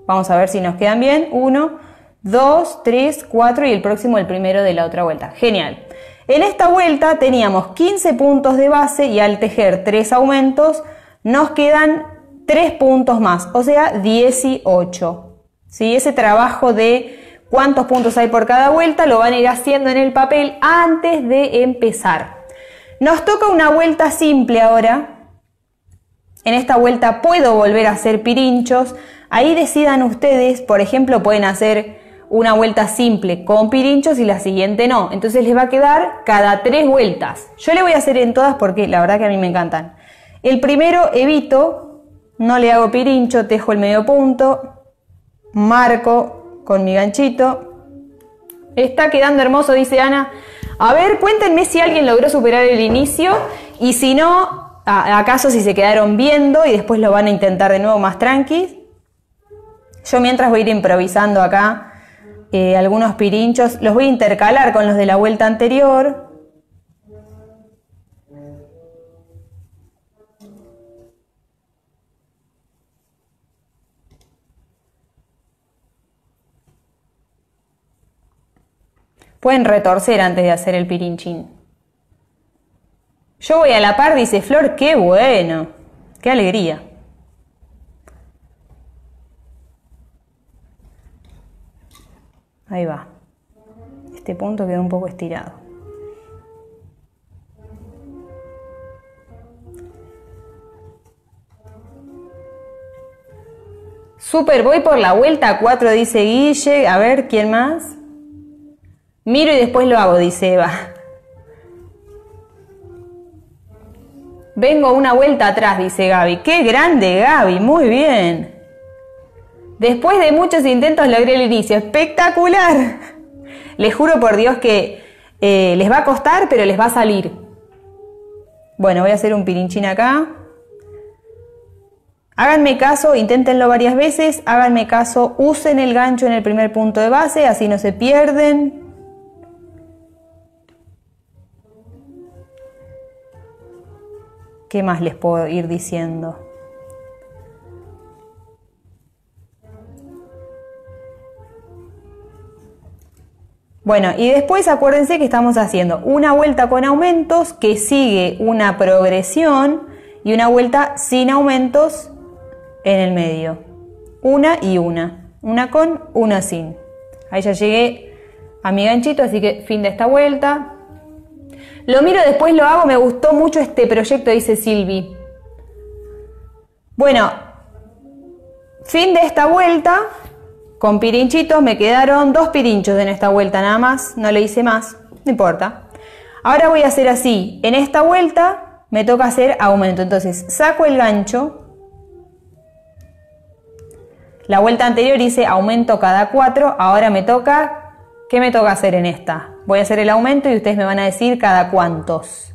Vamos a ver si nos quedan bien. Uno, dos, tres, cuatro y el próximo el primero de la otra vuelta. Genial. En esta vuelta teníamos 15 puntos de base y al tejer 3 aumentos nos quedan 3 puntos más, o sea 18. Si Ese trabajo de cuántos puntos hay por cada vuelta lo van a ir haciendo en el papel antes de empezar. Nos toca una vuelta simple ahora. En esta vuelta puedo volver a hacer pirinchos. Ahí decidan ustedes, por ejemplo, pueden hacer una vuelta simple con pirinchos y la siguiente no. Entonces les va a quedar cada tres vueltas. Yo le voy a hacer en todas porque la verdad que a mí me encantan. El primero evito, no le hago pirincho, tejo el medio punto, marco con mi ganchito. Está quedando hermoso, dice Ana. A ver, cuéntenme si alguien logró superar el inicio y si no, acaso si se quedaron viendo y después lo van a intentar de nuevo más tranqui. Yo mientras voy a ir improvisando acá eh, algunos pirinchos. Los voy a intercalar con los de la vuelta anterior. Pueden retorcer antes de hacer el pirinchín. Yo voy a la par, dice Flor, qué bueno, qué alegría. Ahí va. Este punto quedó un poco estirado. Super, voy por la vuelta 4, dice Guille. A ver, ¿quién más? Miro y después lo hago, dice Eva. Vengo una vuelta atrás, dice Gaby. ¡Qué grande, Gaby! Muy bien. Después de muchos intentos logré el inicio. ¡Espectacular! Les juro por Dios que eh, les va a costar, pero les va a salir. Bueno, voy a hacer un pirinchín acá. Háganme caso, inténtenlo varias veces, háganme caso, usen el gancho en el primer punto de base, así no se pierden. ¿Qué más les puedo ir diciendo? Bueno, y después acuérdense que estamos haciendo una vuelta con aumentos que sigue una progresión y una vuelta sin aumentos en el medio. Una y una. Una con, una sin. Ahí ya llegué a mi ganchito, así que fin de esta vuelta. Lo miro, después lo hago, me gustó mucho este proyecto, dice Silvi. Bueno, fin de esta vuelta. Con pirinchitos me quedaron dos pirinchos en esta vuelta nada más, no le hice más, no importa. Ahora voy a hacer así, en esta vuelta me toca hacer aumento, entonces saco el gancho, la vuelta anterior hice aumento cada cuatro, ahora me toca, ¿qué me toca hacer en esta? Voy a hacer el aumento y ustedes me van a decir cada cuántos.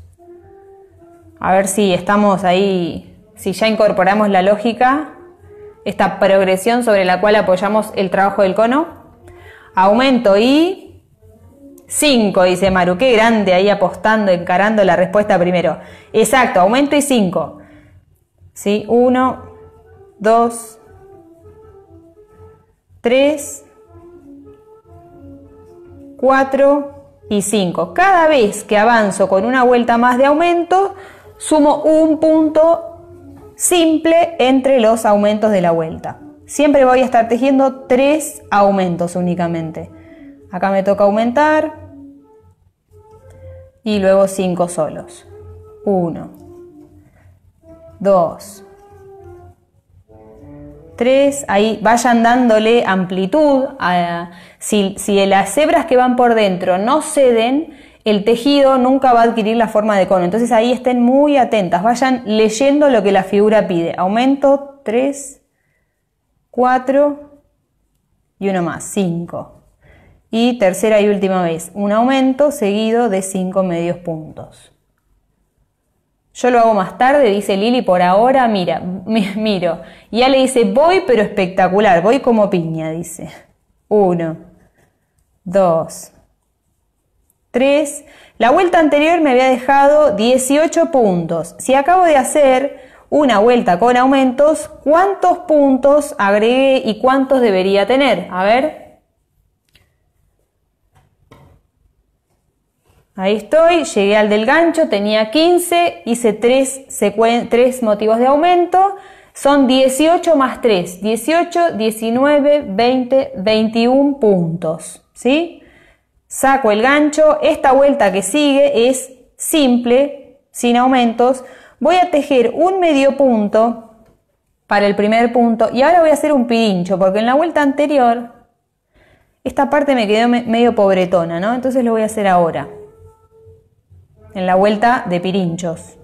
A ver si estamos ahí, si ya incorporamos la lógica esta progresión sobre la cual apoyamos el trabajo del cono. Aumento y 5, dice Maru. Qué grande ahí apostando, encarando la respuesta primero. Exacto, aumento y 5. ¿Sí? 1, 2, 3, 4 y 5. Cada vez que avanzo con una vuelta más de aumento, sumo un punto simple entre los aumentos de la vuelta. Siempre voy a estar tejiendo tres aumentos únicamente. Acá me toca aumentar y luego cinco solos. Uno, dos, tres. Ahí vayan dándole amplitud. A, si, si las hebras que van por dentro no ceden, el tejido nunca va a adquirir la forma de cono. Entonces ahí estén muy atentas, vayan leyendo lo que la figura pide. Aumento 3, 4 y uno más, 5. Y tercera y última vez, un aumento seguido de 5 medios puntos. Yo lo hago más tarde, dice Lili, por ahora mira, me, miro. Y ya le dice, voy pero espectacular, voy como piña, dice. 1, 2, 3. La vuelta anterior me había dejado 18 puntos. Si acabo de hacer una vuelta con aumentos, ¿cuántos puntos agregué y cuántos debería tener? A ver. Ahí estoy, llegué al del gancho, tenía 15, hice 3, 3 motivos de aumento. Son 18 más 3, 18, 19, 20, 21 puntos. ¿Sí? saco el gancho, esta vuelta que sigue es simple, sin aumentos, voy a tejer un medio punto para el primer punto y ahora voy a hacer un pirincho porque en la vuelta anterior esta parte me quedó medio pobretona, ¿no? Entonces lo voy a hacer ahora, en la vuelta de pirinchos.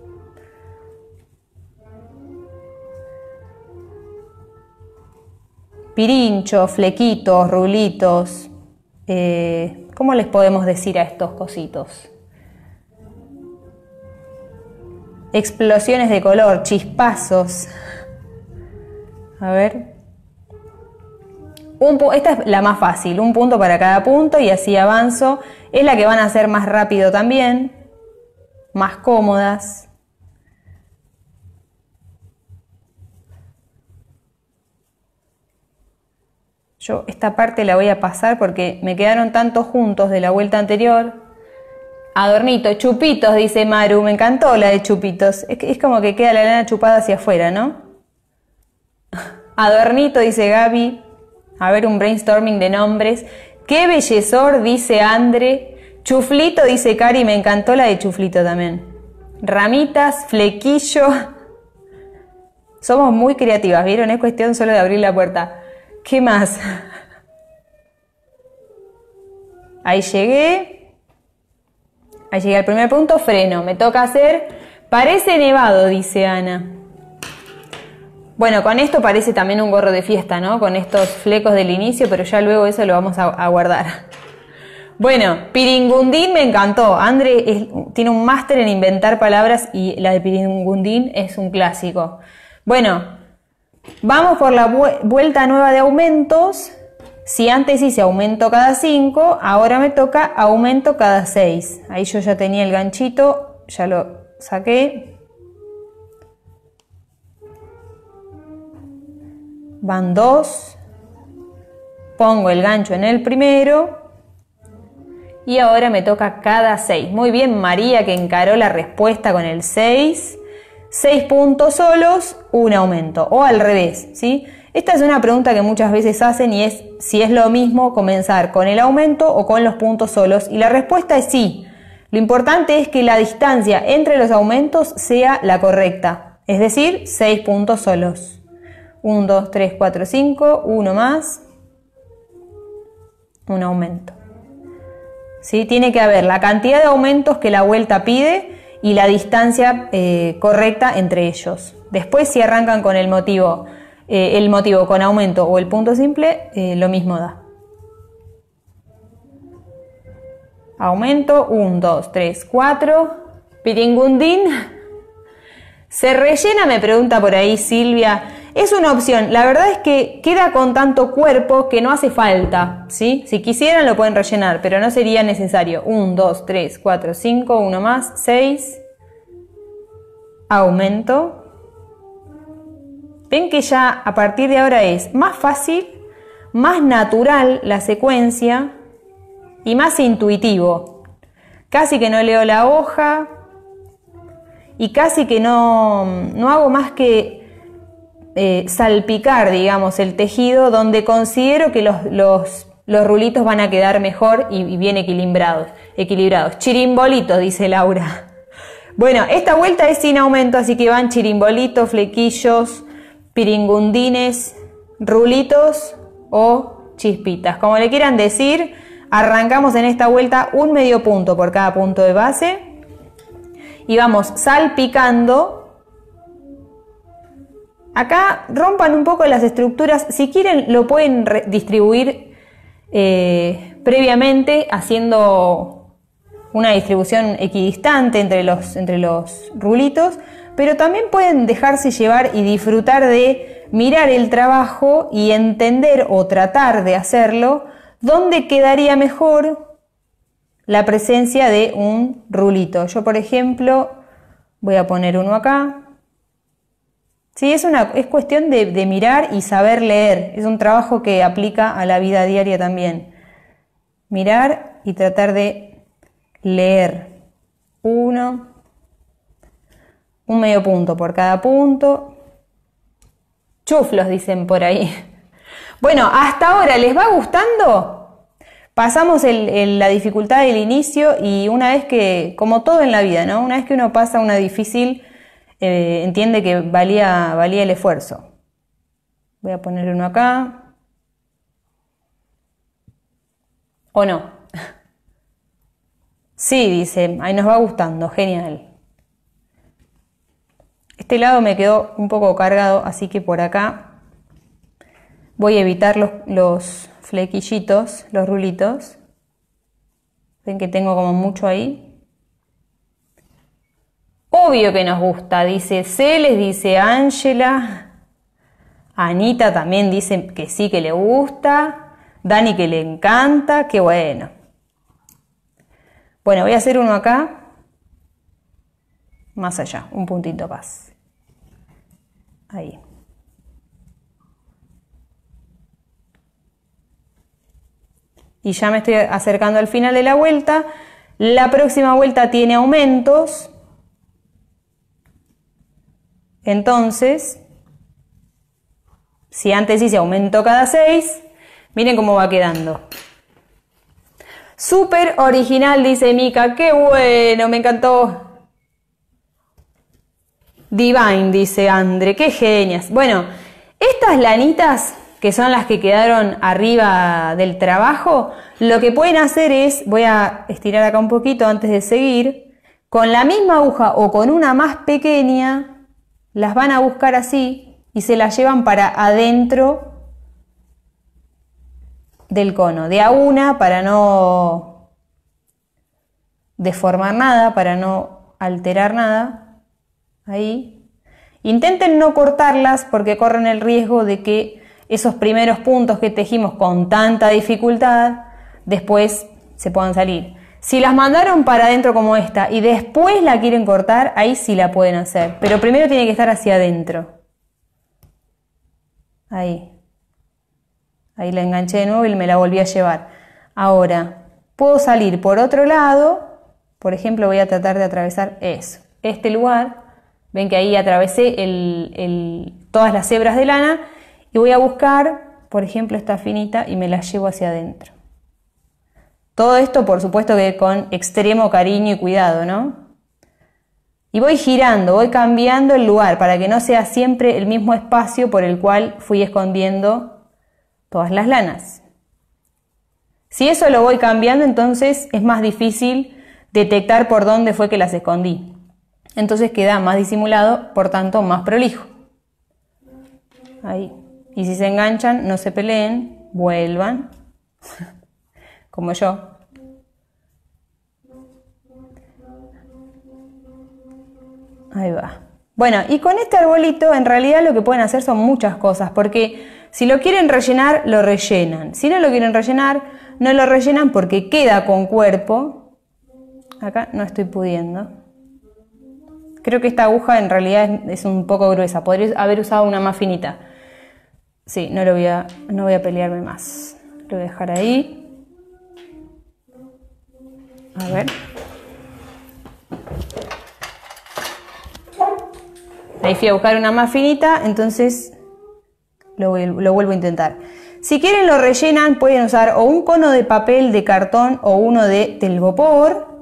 Pirinchos, flequitos, rulitos. Eh, ¿cómo les podemos decir a estos cositos? Explosiones de color, chispazos. A ver. esta es la más fácil, un punto para cada punto y así avanzo. Es la que van a ser más rápido también, más cómodas. Yo esta parte la voy a pasar porque me quedaron tantos juntos de la vuelta anterior. Adornito, chupitos, dice Maru. Me encantó la de chupitos. Es, como que queda la lana chupada hacia afuera, ¿no? Adornito, dice Gaby. A ver, un brainstorming de nombres. Qué bellezor, dice Andre. Chuflito, dice Cari. Me encantó la de chuflito también. Ramitas, flequillo. Somos muy creativas, ¿vieron? Es cuestión solo de abrir la puerta. ¿Qué más? Ahí llegué. Ahí llegué al primer punto, freno. Me toca hacer. Parece nevado, dice Ana. Bueno, con esto parece también un gorro de fiesta, ¿no? Con estos flecos del inicio, pero ya luego eso lo vamos a, guardar. Bueno, Piringundín me encantó. André tiene un máster en inventar palabras y la de Piringundín es un clásico. Bueno, Vamos por la vuelta nueva de aumentos. Si antes hice aumento cada 5, ahora me toca aumento cada 6. Ahí yo ya tenía el ganchito, ya lo saqué. Van 2. Pongo el gancho en el primero. Y ahora me toca cada 6. Muy bien, María que encaró la respuesta con el 6. 6 puntos solos, un aumento, o al revés, ¿sí? Esta es una pregunta que muchas veces hacen y es si es lo mismo comenzar con el aumento o con los puntos solos, y la respuesta es sí. Lo importante es que la distancia entre los aumentos sea la correcta, es decir, 6 puntos solos. 1, 2, 3, 4, 5, uno más, un aumento. ¿Sí? Tiene que haber la cantidad de aumentos que la vuelta pide y la distancia eh, correcta entre ellos. Después si arrancan con el motivo, eh, el motivo con aumento o el punto simple, eh, lo mismo da. Aumento 1, 2, 3, 4. Pitingundín. Se rellena, me pregunta por ahí Silvia. Es una opción. La verdad es que queda con tanto cuerpo que no hace falta, ¿sí? Si quisieran lo pueden rellenar, pero no sería necesario. 1, 2, 3, 4, 5, uno más, 6. Aumento. Ven que ya a partir de ahora es más fácil, más natural la secuencia y más intuitivo. Casi que no leo la hoja y casi que no, no hago más que eh, salpicar, digamos, el tejido donde considero que los, los, rulitos van a quedar mejor y, bien equilibrados, equilibrados. Chirimbolito, dice Laura. Bueno, esta vuelta es sin aumento, así que van chirimbolitos, flequillos, piringundines, rulitos o chispitas. Como le quieran decir, arrancamos en esta vuelta un medio punto por cada punto de base y vamos salpicando Acá rompan un poco las estructuras, si quieren lo pueden distribuir eh, previamente haciendo una distribución equidistante entre los, entre los rulitos, pero también pueden dejarse llevar y disfrutar de mirar el trabajo y entender o tratar de hacerlo dónde quedaría mejor la presencia de un rulito. Yo, por ejemplo, voy a poner uno acá, Sí, es, una, cuestión de, mirar y saber leer. Es un trabajo que aplica a la vida diaria también. Mirar y tratar de leer. Uno, un medio punto por cada punto. Chuflos, dicen por ahí. Bueno, hasta ahora, ¿les va gustando? Pasamos la dificultad del inicio y una vez que, como todo en la vida, ¿no? Una vez que uno pasa una difícil, eh, entiende que valía, valía el esfuerzo. Voy a poner uno acá. ¿O no? Sí, dice, ahí nos va gustando, genial. Este lado me quedó un poco cargado, así que por acá voy a evitar los, los flequillitos, los rulitos. Ven que tengo como mucho ahí. Obvio que nos gusta, dice Celes, dice Ángela. Anita también dice que sí, que le gusta. Dani que le encanta, qué bueno. Bueno, voy a hacer uno acá. Más allá, un puntito más. Ahí. Y ya me estoy acercando al final de la vuelta. La próxima vuelta tiene aumentos. Entonces, si antes hice aumento cada 6, miren cómo va quedando. Súper original, dice Mika. Qué bueno, me encantó. Divine, dice Andre. Qué genias. Bueno, estas lanitas que son las que quedaron arriba del trabajo, lo que pueden hacer es, voy a estirar acá un poquito antes de seguir, con la misma aguja o con una más pequeña, las van a buscar así y se las llevan para adentro del cono, de a una para no deformar nada, para no alterar nada. Ahí. Intenten no cortarlas porque corren el riesgo de que esos primeros puntos que tejimos con tanta dificultad después se puedan salir. Si las mandaron para adentro como esta y después la quieren cortar, ahí sí la pueden hacer. Pero primero tiene que estar hacia adentro. Ahí. Ahí la enganché de nuevo y me la volví a llevar. Ahora, puedo salir por otro lado. Por ejemplo, voy a tratar de atravesar eso. Este lugar. Ven que ahí atravesé todas las hebras de lana. Y voy a buscar, por ejemplo, esta finita y me la llevo hacia adentro. Todo esto, por supuesto, que con extremo cariño y cuidado, ¿no? Y voy girando, voy cambiando el lugar para que no sea siempre el mismo espacio por el cual fui escondiendo todas las lanas. Si eso lo voy cambiando, entonces es más difícil detectar por dónde fue que las escondí. Entonces queda más disimulado, por tanto más prolijo. Ahí. Y si se enganchan, no se peleen, vuelvan. como yo. Ahí va. Bueno, y con este arbolito en realidad lo que pueden hacer son muchas cosas, porque si lo quieren rellenar, lo rellenan. Si no lo quieren rellenar, no lo rellenan porque queda con cuerpo. Acá no estoy pudiendo. Creo que esta aguja en realidad es, un poco gruesa, podría haber usado una más finita. Sí, no, lo voy a, no voy a pelearme más. Lo voy a dejar ahí. A ver. Ahí fui a buscar una más finita, entonces lo, vuelvo a intentar. Si quieren lo rellenan, pueden usar o un cono de papel de cartón o uno de telgopor.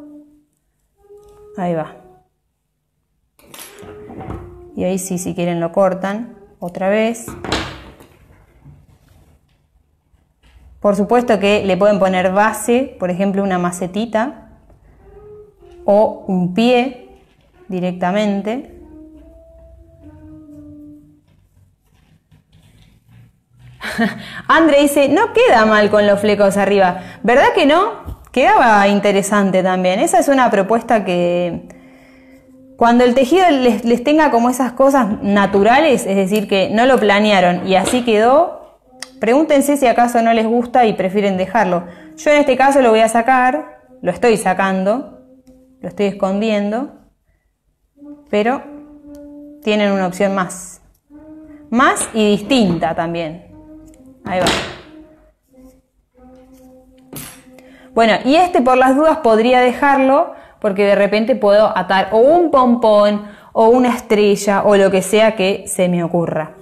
Ahí va. Y ahí sí, si quieren lo cortan otra vez. Por supuesto que le pueden poner base, por ejemplo una macetita o un pie directamente. Andre dice, no queda mal con los flecos arriba. ¿Verdad que no? Quedaba interesante también. Esa es una propuesta que cuando el tejido les, les tenga como esas cosas naturales, es decir, que no lo planearon y así quedó, pregúntense si acaso no les gusta y prefieren dejarlo. Yo en este caso lo voy a sacar, lo estoy sacando, lo estoy escondiendo, pero tienen una opción más. Más y distinta también. Ahí va. Bueno, y este por las dudas podría dejarlo porque de repente puedo atar o un pompón o una estrella o lo que sea que se me ocurra.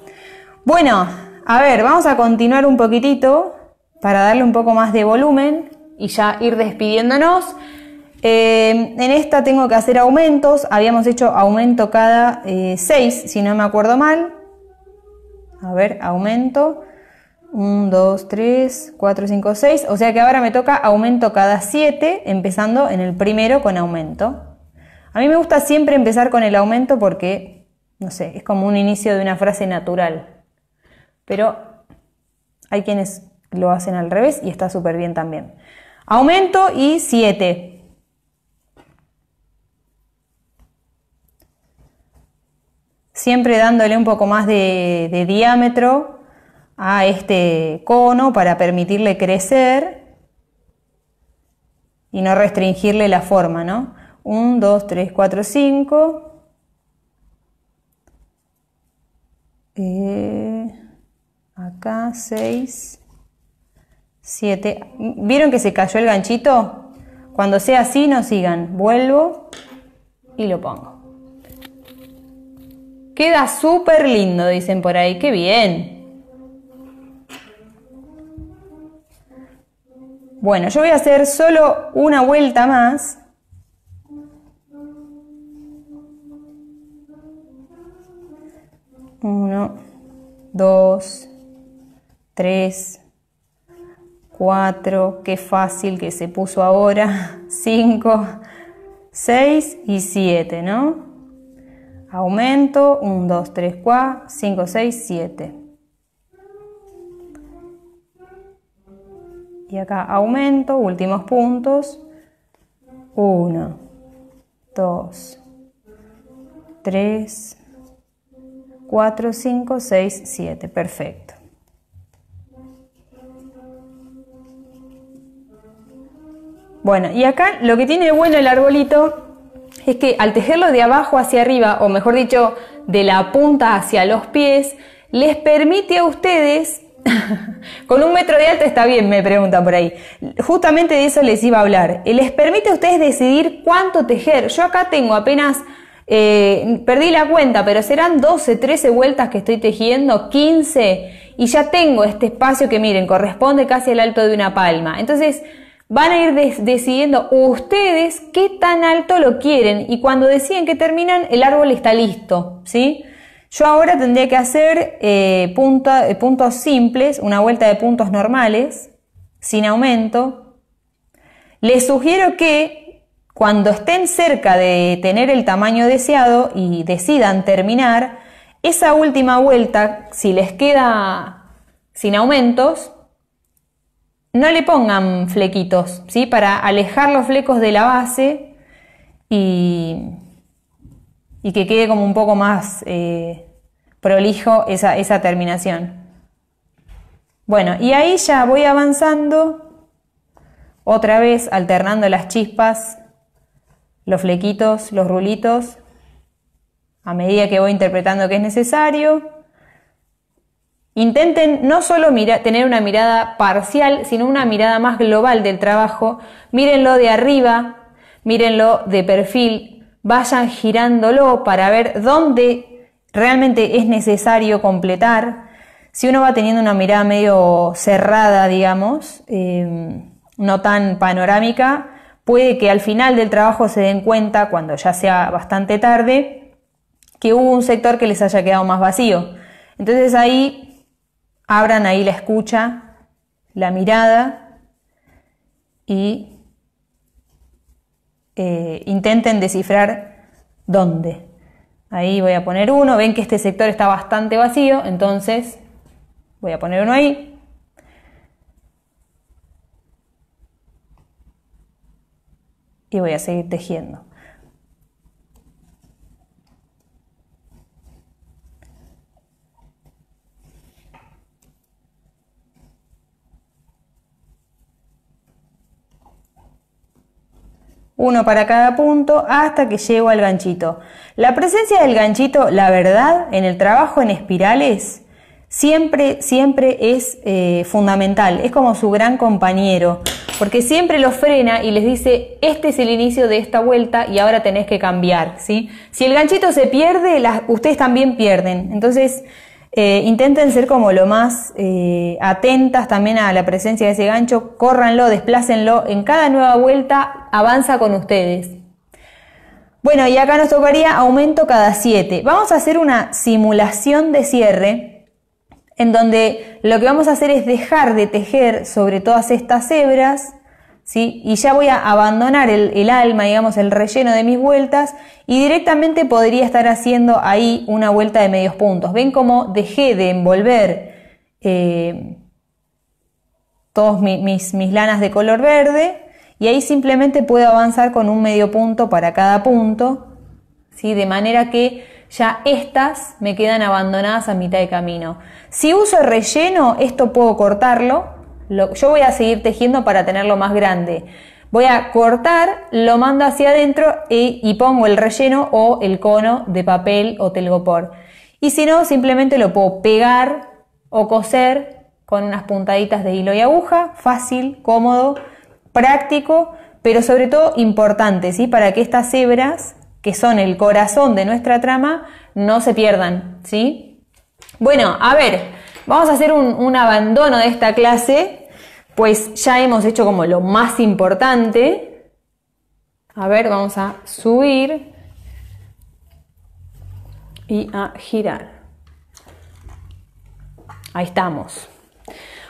Bueno, a ver, vamos a continuar un poquitito para darle un poco más de volumen y ya ir despidiéndonos. Eh, en esta tengo que hacer aumentos. Habíamos hecho aumento cada 6, eh, si no me acuerdo mal. A ver, aumento. 1, 2, 3, 4, 5, 6. O sea que ahora me toca aumento cada 7, empezando en el primero con aumento. A mí me gusta siempre empezar con el aumento porque, no sé, es como un inicio de una frase natural. Pero hay quienes lo hacen al revés y está súper bien también. Aumento y 7. siempre dándole un poco más de, diámetro a este cono para permitirle crecer y no restringirle la forma, ¿no? 1, 2, 3, 4, 5. acá 6, 7. ¿Vieron que se cayó el ganchito? Cuando sea así, no sigan. Vuelvo y lo pongo. Queda súper lindo, dicen por ahí. ¡Qué bien! Bueno, yo voy a hacer solo una vuelta más. Uno, dos, tres, cuatro, qué fácil que se puso ahora, cinco, seis y siete, ¿no? aumento, 1, 2, 3, 4, 5, 6, 7. Y acá aumento, últimos puntos, 1, 2, 3, 4, 5, 6, 7. Perfecto. Bueno, y acá lo que tiene bueno el arbolito es que al tejerlo de abajo hacia arriba, o mejor dicho, de la punta hacia los pies, les permite a ustedes, con un metro de alto está bien, me preguntan por ahí, justamente de eso les iba a hablar, eh, les permite a ustedes decidir cuánto tejer. Yo acá tengo apenas, eh, perdí la cuenta, pero serán 12, 13 vueltas que estoy tejiendo, 15, y ya tengo este espacio que miren, corresponde casi al alto de una palma. Entonces, van a ir decidiendo ustedes qué tan alto lo quieren y cuando deciden que terminan, el árbol está listo, ¿sí? Yo ahora tendría que hacer eh, eh, puntos simples, una vuelta de puntos normales, sin aumento. Les sugiero que cuando estén cerca de tener el tamaño deseado y decidan terminar, esa última vuelta, si les queda sin aumentos, no le pongan flequitos, ¿sí? Para alejar los flecos de la base y, que quede como un poco más eh, prolijo esa, esa terminación. Bueno, y ahí ya voy avanzando, otra vez alternando las chispas, los flequitos, los rulitos, a medida que voy interpretando que es necesario. Intenten no solo tener una mirada parcial, sino una mirada más global del trabajo. Mírenlo de arriba, mírenlo de perfil, vayan girándolo para ver dónde realmente es necesario completar. Si uno va teniendo una mirada medio cerrada, digamos, em, no tan panorámica, puede que al final del trabajo se den cuenta, cuando ya sea bastante tarde, que hubo un sector que les haya quedado más vacío. Entonces ahí abran ahí la escucha, la mirada y eh, intenten descifrar dónde. Ahí voy a poner uno, ven que este sector está bastante vacío, entonces voy a poner uno ahí. Y voy a seguir tejiendo. uno para cada punto hasta que llego al ganchito. La presencia del ganchito, la verdad, en el trabajo en espirales, siempre, siempre es eh, fundamental, es como su gran compañero, porque siempre lo frena y les dice, este es el inicio de esta vuelta y ahora tenés que cambiar, ¿sí? Si el ganchito se pierde, ustedes también pierden. Entonces, eh, intenten ser como lo más eh, atentas también a la presencia de ese gancho, córranlo, desplácenlo, en cada nueva vuelta avanza con ustedes. Bueno, y acá nos tocaría aumento cada 7. Vamos a hacer una simulación de cierre en donde lo que vamos a hacer es dejar de tejer sobre todas estas hebras y ya voy a abandonar el, alma, digamos, el relleno de mis vueltas y directamente podría estar haciendo ahí una vuelta de medios puntos. ¿Ven cómo dejé de envolver todas eh, todos mis, lanas de color verde? Y ahí simplemente puedo avanzar con un medio punto para cada punto, De manera que ya estas me quedan abandonadas a mitad de camino. Si uso relleno, esto puedo cortarlo, yo voy a seguir tejiendo para tenerlo más grande. Voy a cortar, lo mando hacia adentro y, pongo el relleno o el cono de papel o telgopor. Y si no, simplemente lo puedo pegar o coser con unas puntaditas de hilo y aguja, fácil, cómodo, práctico, pero sobre todo importante, ¿sí? Para que estas hebras, que son el corazón de nuestra trama, no se pierdan, ¿sí? Bueno, a ver, vamos a hacer un, un abandono de esta clase pues ya hemos hecho como lo más importante. A ver, vamos a subir y a girar. Ahí estamos.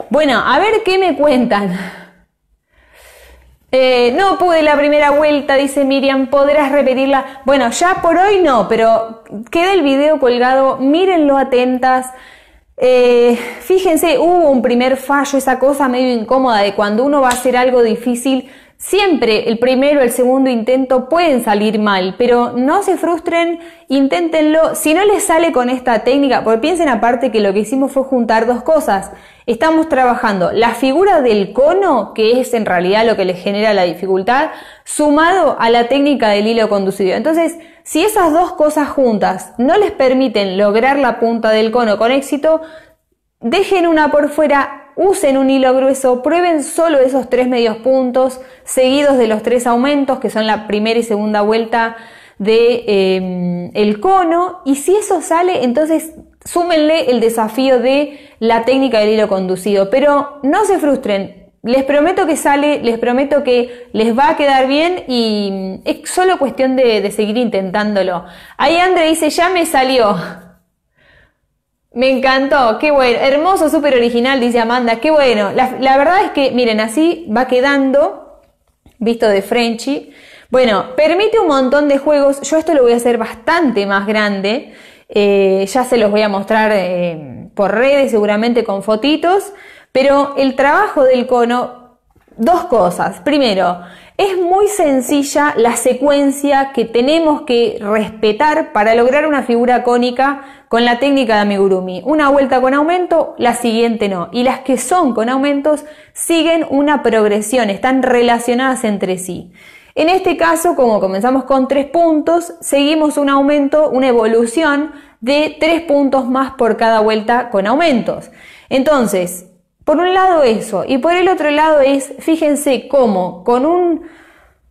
Bueno, a ver qué me cuentan. Eh, no pude la primera vuelta, dice Miriam, podrás repetirla. Bueno, ya por hoy no, pero queda el video colgado, mírenlo atentas. Eh, fíjense, hubo un primer fallo, esa cosa medio incómoda de cuando uno va a hacer algo difícil, Siempre el primero, el segundo intento pueden salir mal, pero no se frustren, inténtenlo. Si no les sale con esta técnica, porque piensen aparte que lo que hicimos fue juntar dos cosas. Estamos trabajando la figura del cono, que es en realidad lo que les genera la dificultad, sumado a la técnica del hilo conducido. Entonces, si esas dos cosas juntas no les permiten lograr la punta del cono con éxito, dejen una por fuera, Usen un hilo grueso, prueben solo esos tres medios puntos seguidos de los tres aumentos que son la primera y segunda vuelta de, em, el cono y si eso sale entonces súmenle el desafío de la técnica del hilo conducido pero no se frustren les prometo que sale les prometo que les va a quedar bien y mm, es solo cuestión de, de seguir intentándolo ahí André dice ya me salió me encantó, qué bueno, hermoso, súper original, dice Amanda, qué bueno. La, verdad es que, miren, así va quedando, visto de Frenchy. Bueno, permite un montón de juegos, yo esto lo voy a hacer bastante más grande, eh, ya se los voy a mostrar eh, por redes, seguramente con fotitos, pero el trabajo del cono Dos cosas. Primero, es muy sencilla la secuencia que tenemos que respetar para lograr una figura cónica con la técnica de amigurumi. Una vuelta con aumento, la siguiente no. Y las que son con aumentos siguen una progresión, están relacionadas entre sí. En este caso, como comenzamos con tres puntos, seguimos un aumento, una evolución de tres puntos más por cada vuelta con aumentos. Entonces, por un lado eso, y por el otro lado es, fíjense cómo con, un,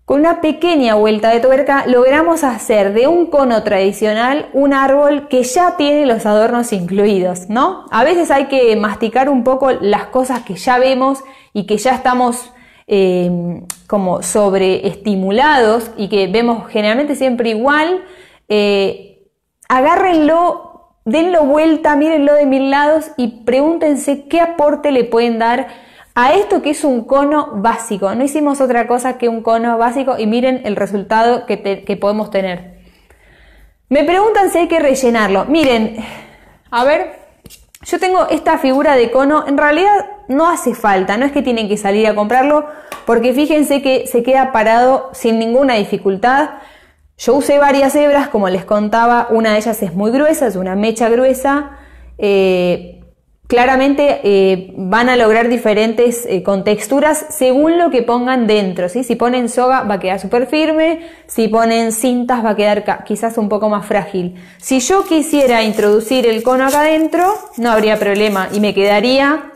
con una pequeña vuelta de tuerca logramos hacer de un cono tradicional un árbol que ya tiene los adornos incluidos, ¿no? A veces hay que masticar un poco las cosas que ya vemos y que ya estamos eh, como sobreestimulados y que vemos generalmente siempre igual. Eh, agárrenlo denlo vuelta, mírenlo de mil lados y pregúntense qué aporte le pueden dar a esto que es un cono básico. No hicimos otra cosa que un cono básico y miren el resultado que, podemos tener. Me preguntan si hay que rellenarlo. Miren, a ver, yo tengo esta figura de cono, en realidad no hace falta, no es que tienen que salir a comprarlo, porque fíjense que se queda parado sin ninguna dificultad. Yo usé varias hebras, como les contaba, una de ellas es muy gruesa, es una mecha gruesa. Eh, claramente eh, van a lograr diferentes eh, contexturas según lo que pongan dentro. Si ponen soga va a quedar súper firme, si ponen cintas va a quedar quizás un poco más frágil. Si yo quisiera introducir el cono acá adentro, no habría problema y me quedaría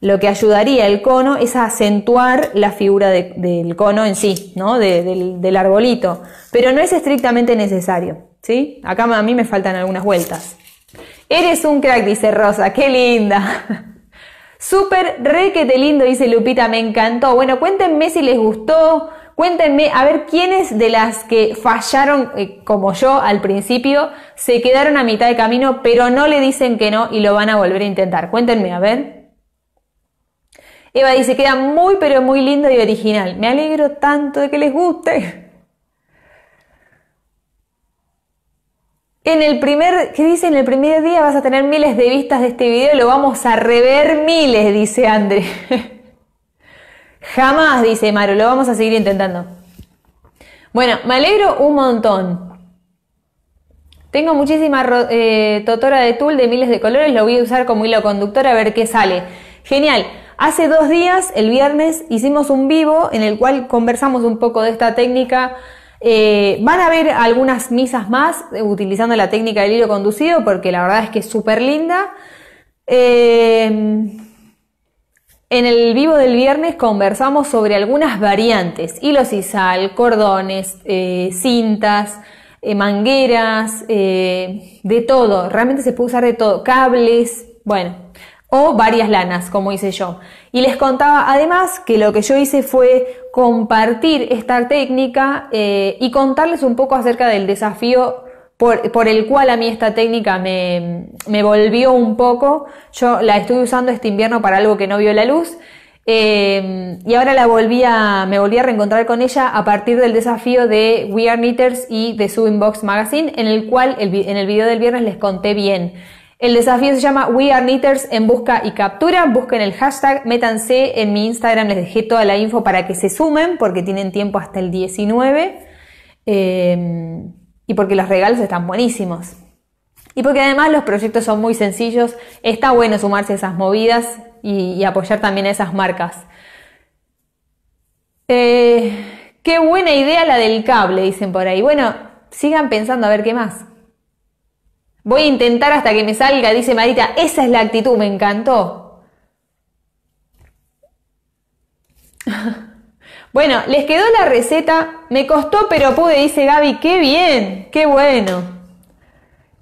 lo que ayudaría el cono es a acentuar la figura del cono en sí, ¿no? del, arbolito. Pero no es estrictamente necesario, ¿sí? Acá a mí me faltan algunas vueltas. Eres un crack, dice Rosa, qué linda. Súper re que te lindo, dice Lupita, me encantó. Bueno, cuéntenme si les gustó, Cuéntenme, a ver, ¿quiénes de las que fallaron eh, como yo al principio se quedaron a mitad de camino pero no le dicen que no y lo van a volver a intentar? Cuéntenme, a ver. Eva dice, queda muy pero muy lindo y original. Me alegro tanto de que les guste. En el primer, ¿qué dice? En el primer día vas a tener miles de vistas de este video, lo vamos a rever miles, dice André. Jamás, dice Maru, lo vamos a seguir intentando. Bueno, me alegro un montón. Tengo muchísima eh, totora de tul de miles de colores, lo voy a usar como hilo conductor a ver qué sale. Genial. Hace dos días, el viernes, hicimos un vivo en el cual conversamos un poco de esta técnica. Eh, van a haber algunas misas más eh, utilizando la técnica del hilo conducido porque la verdad es que es súper linda. Eh, en el vivo del viernes conversamos sobre algunas variantes, hilos y sal, cordones, cintas, mangueras, de todo. Realmente se puede usar de todo, cables, bueno o varias lanas, como hice yo. Y les contaba además que lo que yo hice fue compartir esta técnica eh, y contarles un poco acerca del desafío por, el cual a mí esta técnica me, me, volvió un poco. Yo la estuve usando este invierno para algo que no vio la luz. Eh, y ahora la volví a, me volví a reencontrar con ella a partir del desafío de We Are Knitters y de Su Inbox Magazine, en el cual en el video del viernes les conté bien el desafío se llama We Are Knitters en busca y captura. Busquen el hashtag, métanse en mi Instagram, les dejé toda la info para que se sumen porque tienen tiempo hasta el 19 em, y porque los regalos están buenísimos. Y porque además los proyectos son muy sencillos, está bueno sumarse a esas movidas y, apoyar también a esas marcas. Eh, qué buena idea la del cable, dicen por ahí. Bueno, sigan pensando a ver qué más. Voy a intentar hasta que me salga, dice Marita. Esa es la actitud, me encantó. Bueno, les quedó la receta. Me costó, pero pude, dice Gaby. ¡Qué bien! ¡Qué bueno!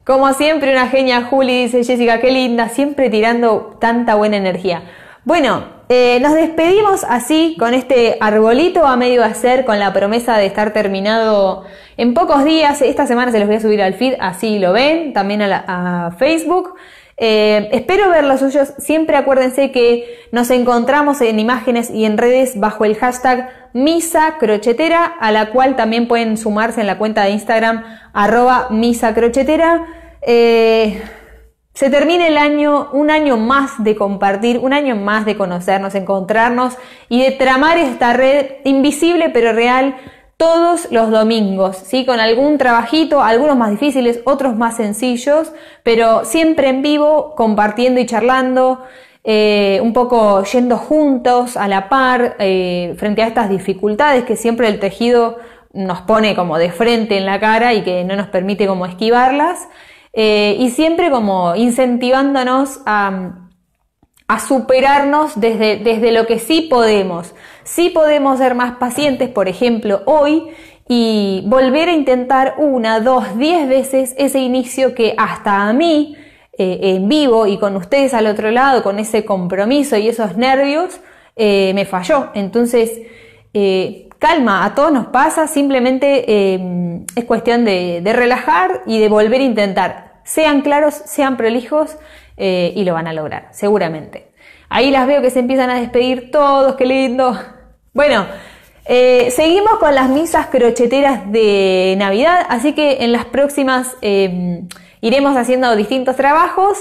Como siempre, una genia Juli, dice Jessica. ¡Qué linda! Siempre tirando tanta buena energía. Bueno, eh, nos despedimos así con este arbolito a medio hacer, con la promesa de estar terminado en pocos días. Esta semana se los voy a subir al feed, así lo ven, también a, Facebook. Eh, espero ver los suyos. Siempre acuérdense que nos encontramos en imágenes y en redes bajo el hashtag Misa a la cual también pueden sumarse en la cuenta de Instagram arroba Misa eh, se termina el año, un año más de compartir, un año más de conocernos, encontrarnos y de tramar esta red invisible pero real todos los domingos, ¿sí? Con algún trabajito, algunos más difíciles, otros más sencillos, pero siempre en vivo, compartiendo y charlando, eh, un poco yendo juntos, a la par, eh, frente a estas dificultades que siempre el tejido nos pone como de frente en la cara y que no nos permite como esquivarlas. Eh, y siempre como incentivándonos a, superarnos desde, desde lo que sí podemos. Sí podemos ser más pacientes, por ejemplo, hoy y volver a intentar una, dos, diez veces ese inicio que hasta a mí, eh, en vivo y con ustedes al otro lado, con ese compromiso y esos nervios, eh, me falló. Entonces, calma, a todos nos pasa, simplemente es cuestión de relajar y de volver a intentar. Sean claros, sean prolijos eh, y lo van a lograr, seguramente. Ahí las veo que se empiezan a despedir todos, qué lindo. Bueno, eh, seguimos con las misas crocheteras de Navidad, así que en las próximas em, iremos haciendo distintos trabajos.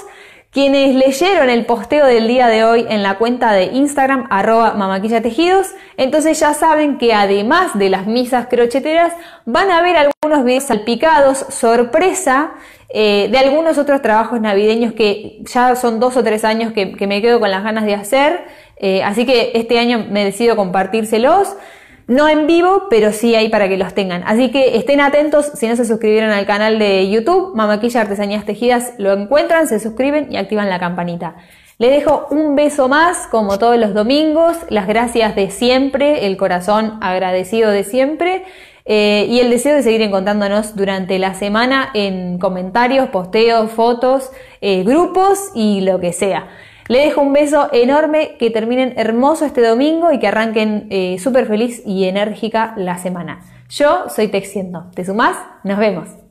Quienes leyeron el posteo del día de hoy en la cuenta de Instagram, arroba Mamaquilla Tejidos, entonces ya saben que además de las misas crocheteras, van a haber algunos videos salpicados, sorpresa, eh, de algunos otros trabajos navideños que ya son dos o tres años que, me quedo con las ganas de hacer, eh, así que este año me decido compartírselos. No en vivo, pero sí ahí para que los tengan. Así que estén atentos si no se suscribieron al canal de YouTube, Mamaquilla Artesanías Tejidas, lo encuentran, se suscriben y activan la campanita. Les dejo un beso más, como todos los domingos, las gracias de siempre, el corazón agradecido de siempre. Eh, y el deseo de seguir encontrándonos durante la semana en comentarios, posteos, fotos, eh, grupos y lo que sea. Le dejo un beso enorme, que terminen hermoso este domingo y que arranquen eh, súper feliz y enérgica la semana. Yo soy Texiendo. ¿Te sumás? Nos vemos.